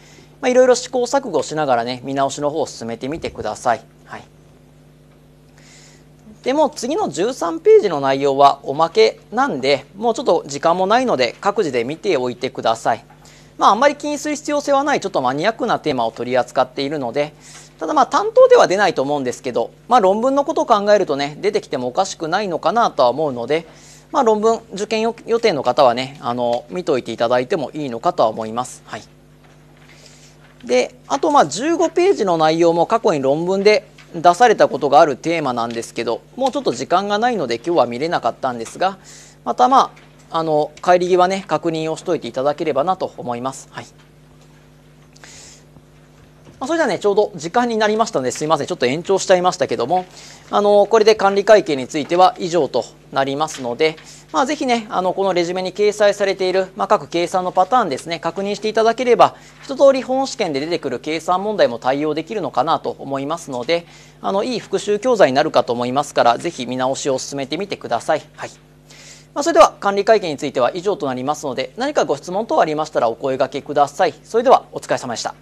いろいろ試行錯誤しながらね見直しの方を進めてみてください。はいでも次の13ページの内容はおまけなんでもうちょっと時間もないので各自で見ておいてください。まあ、あんまり気にする必要性はないちょっとマニアックなテーマを取り扱っているのでただまあ担当では出ないと思うんですけど、まあ、論文のことを考えるとね出てきてもおかしくないのかなとは思うので、まあ、論文受験予定の方はねあの見おいていただいてもいいのかとは思います。はい、であとまあ15ページの内容も過去に論文で出されたことがあるテーマなんですけどもうちょっと時間がないので今日は見れなかったんですがまたまああの帰り際ね確認をしといていただければなと思います。はいまあ、それではね、ちょうど時間になりましたので、すいません、ちょっと延長しちゃいましたけども、あのこれで管理会計については以上となりますので、まあ、ぜひね、あのこのレジュメに掲載されている、まあ、各計算のパターンですね、確認していただければ、一通り本試験で出てくる計算問題も対応できるのかなと思いますので、あのいい復習教材になるかと思いますから、ぜひ見直しを進めてみてください。はいまあ、それでは管理会計については以上となりますので、何かご質問等ありましたらお声掛けください。それではお疲れ様でした。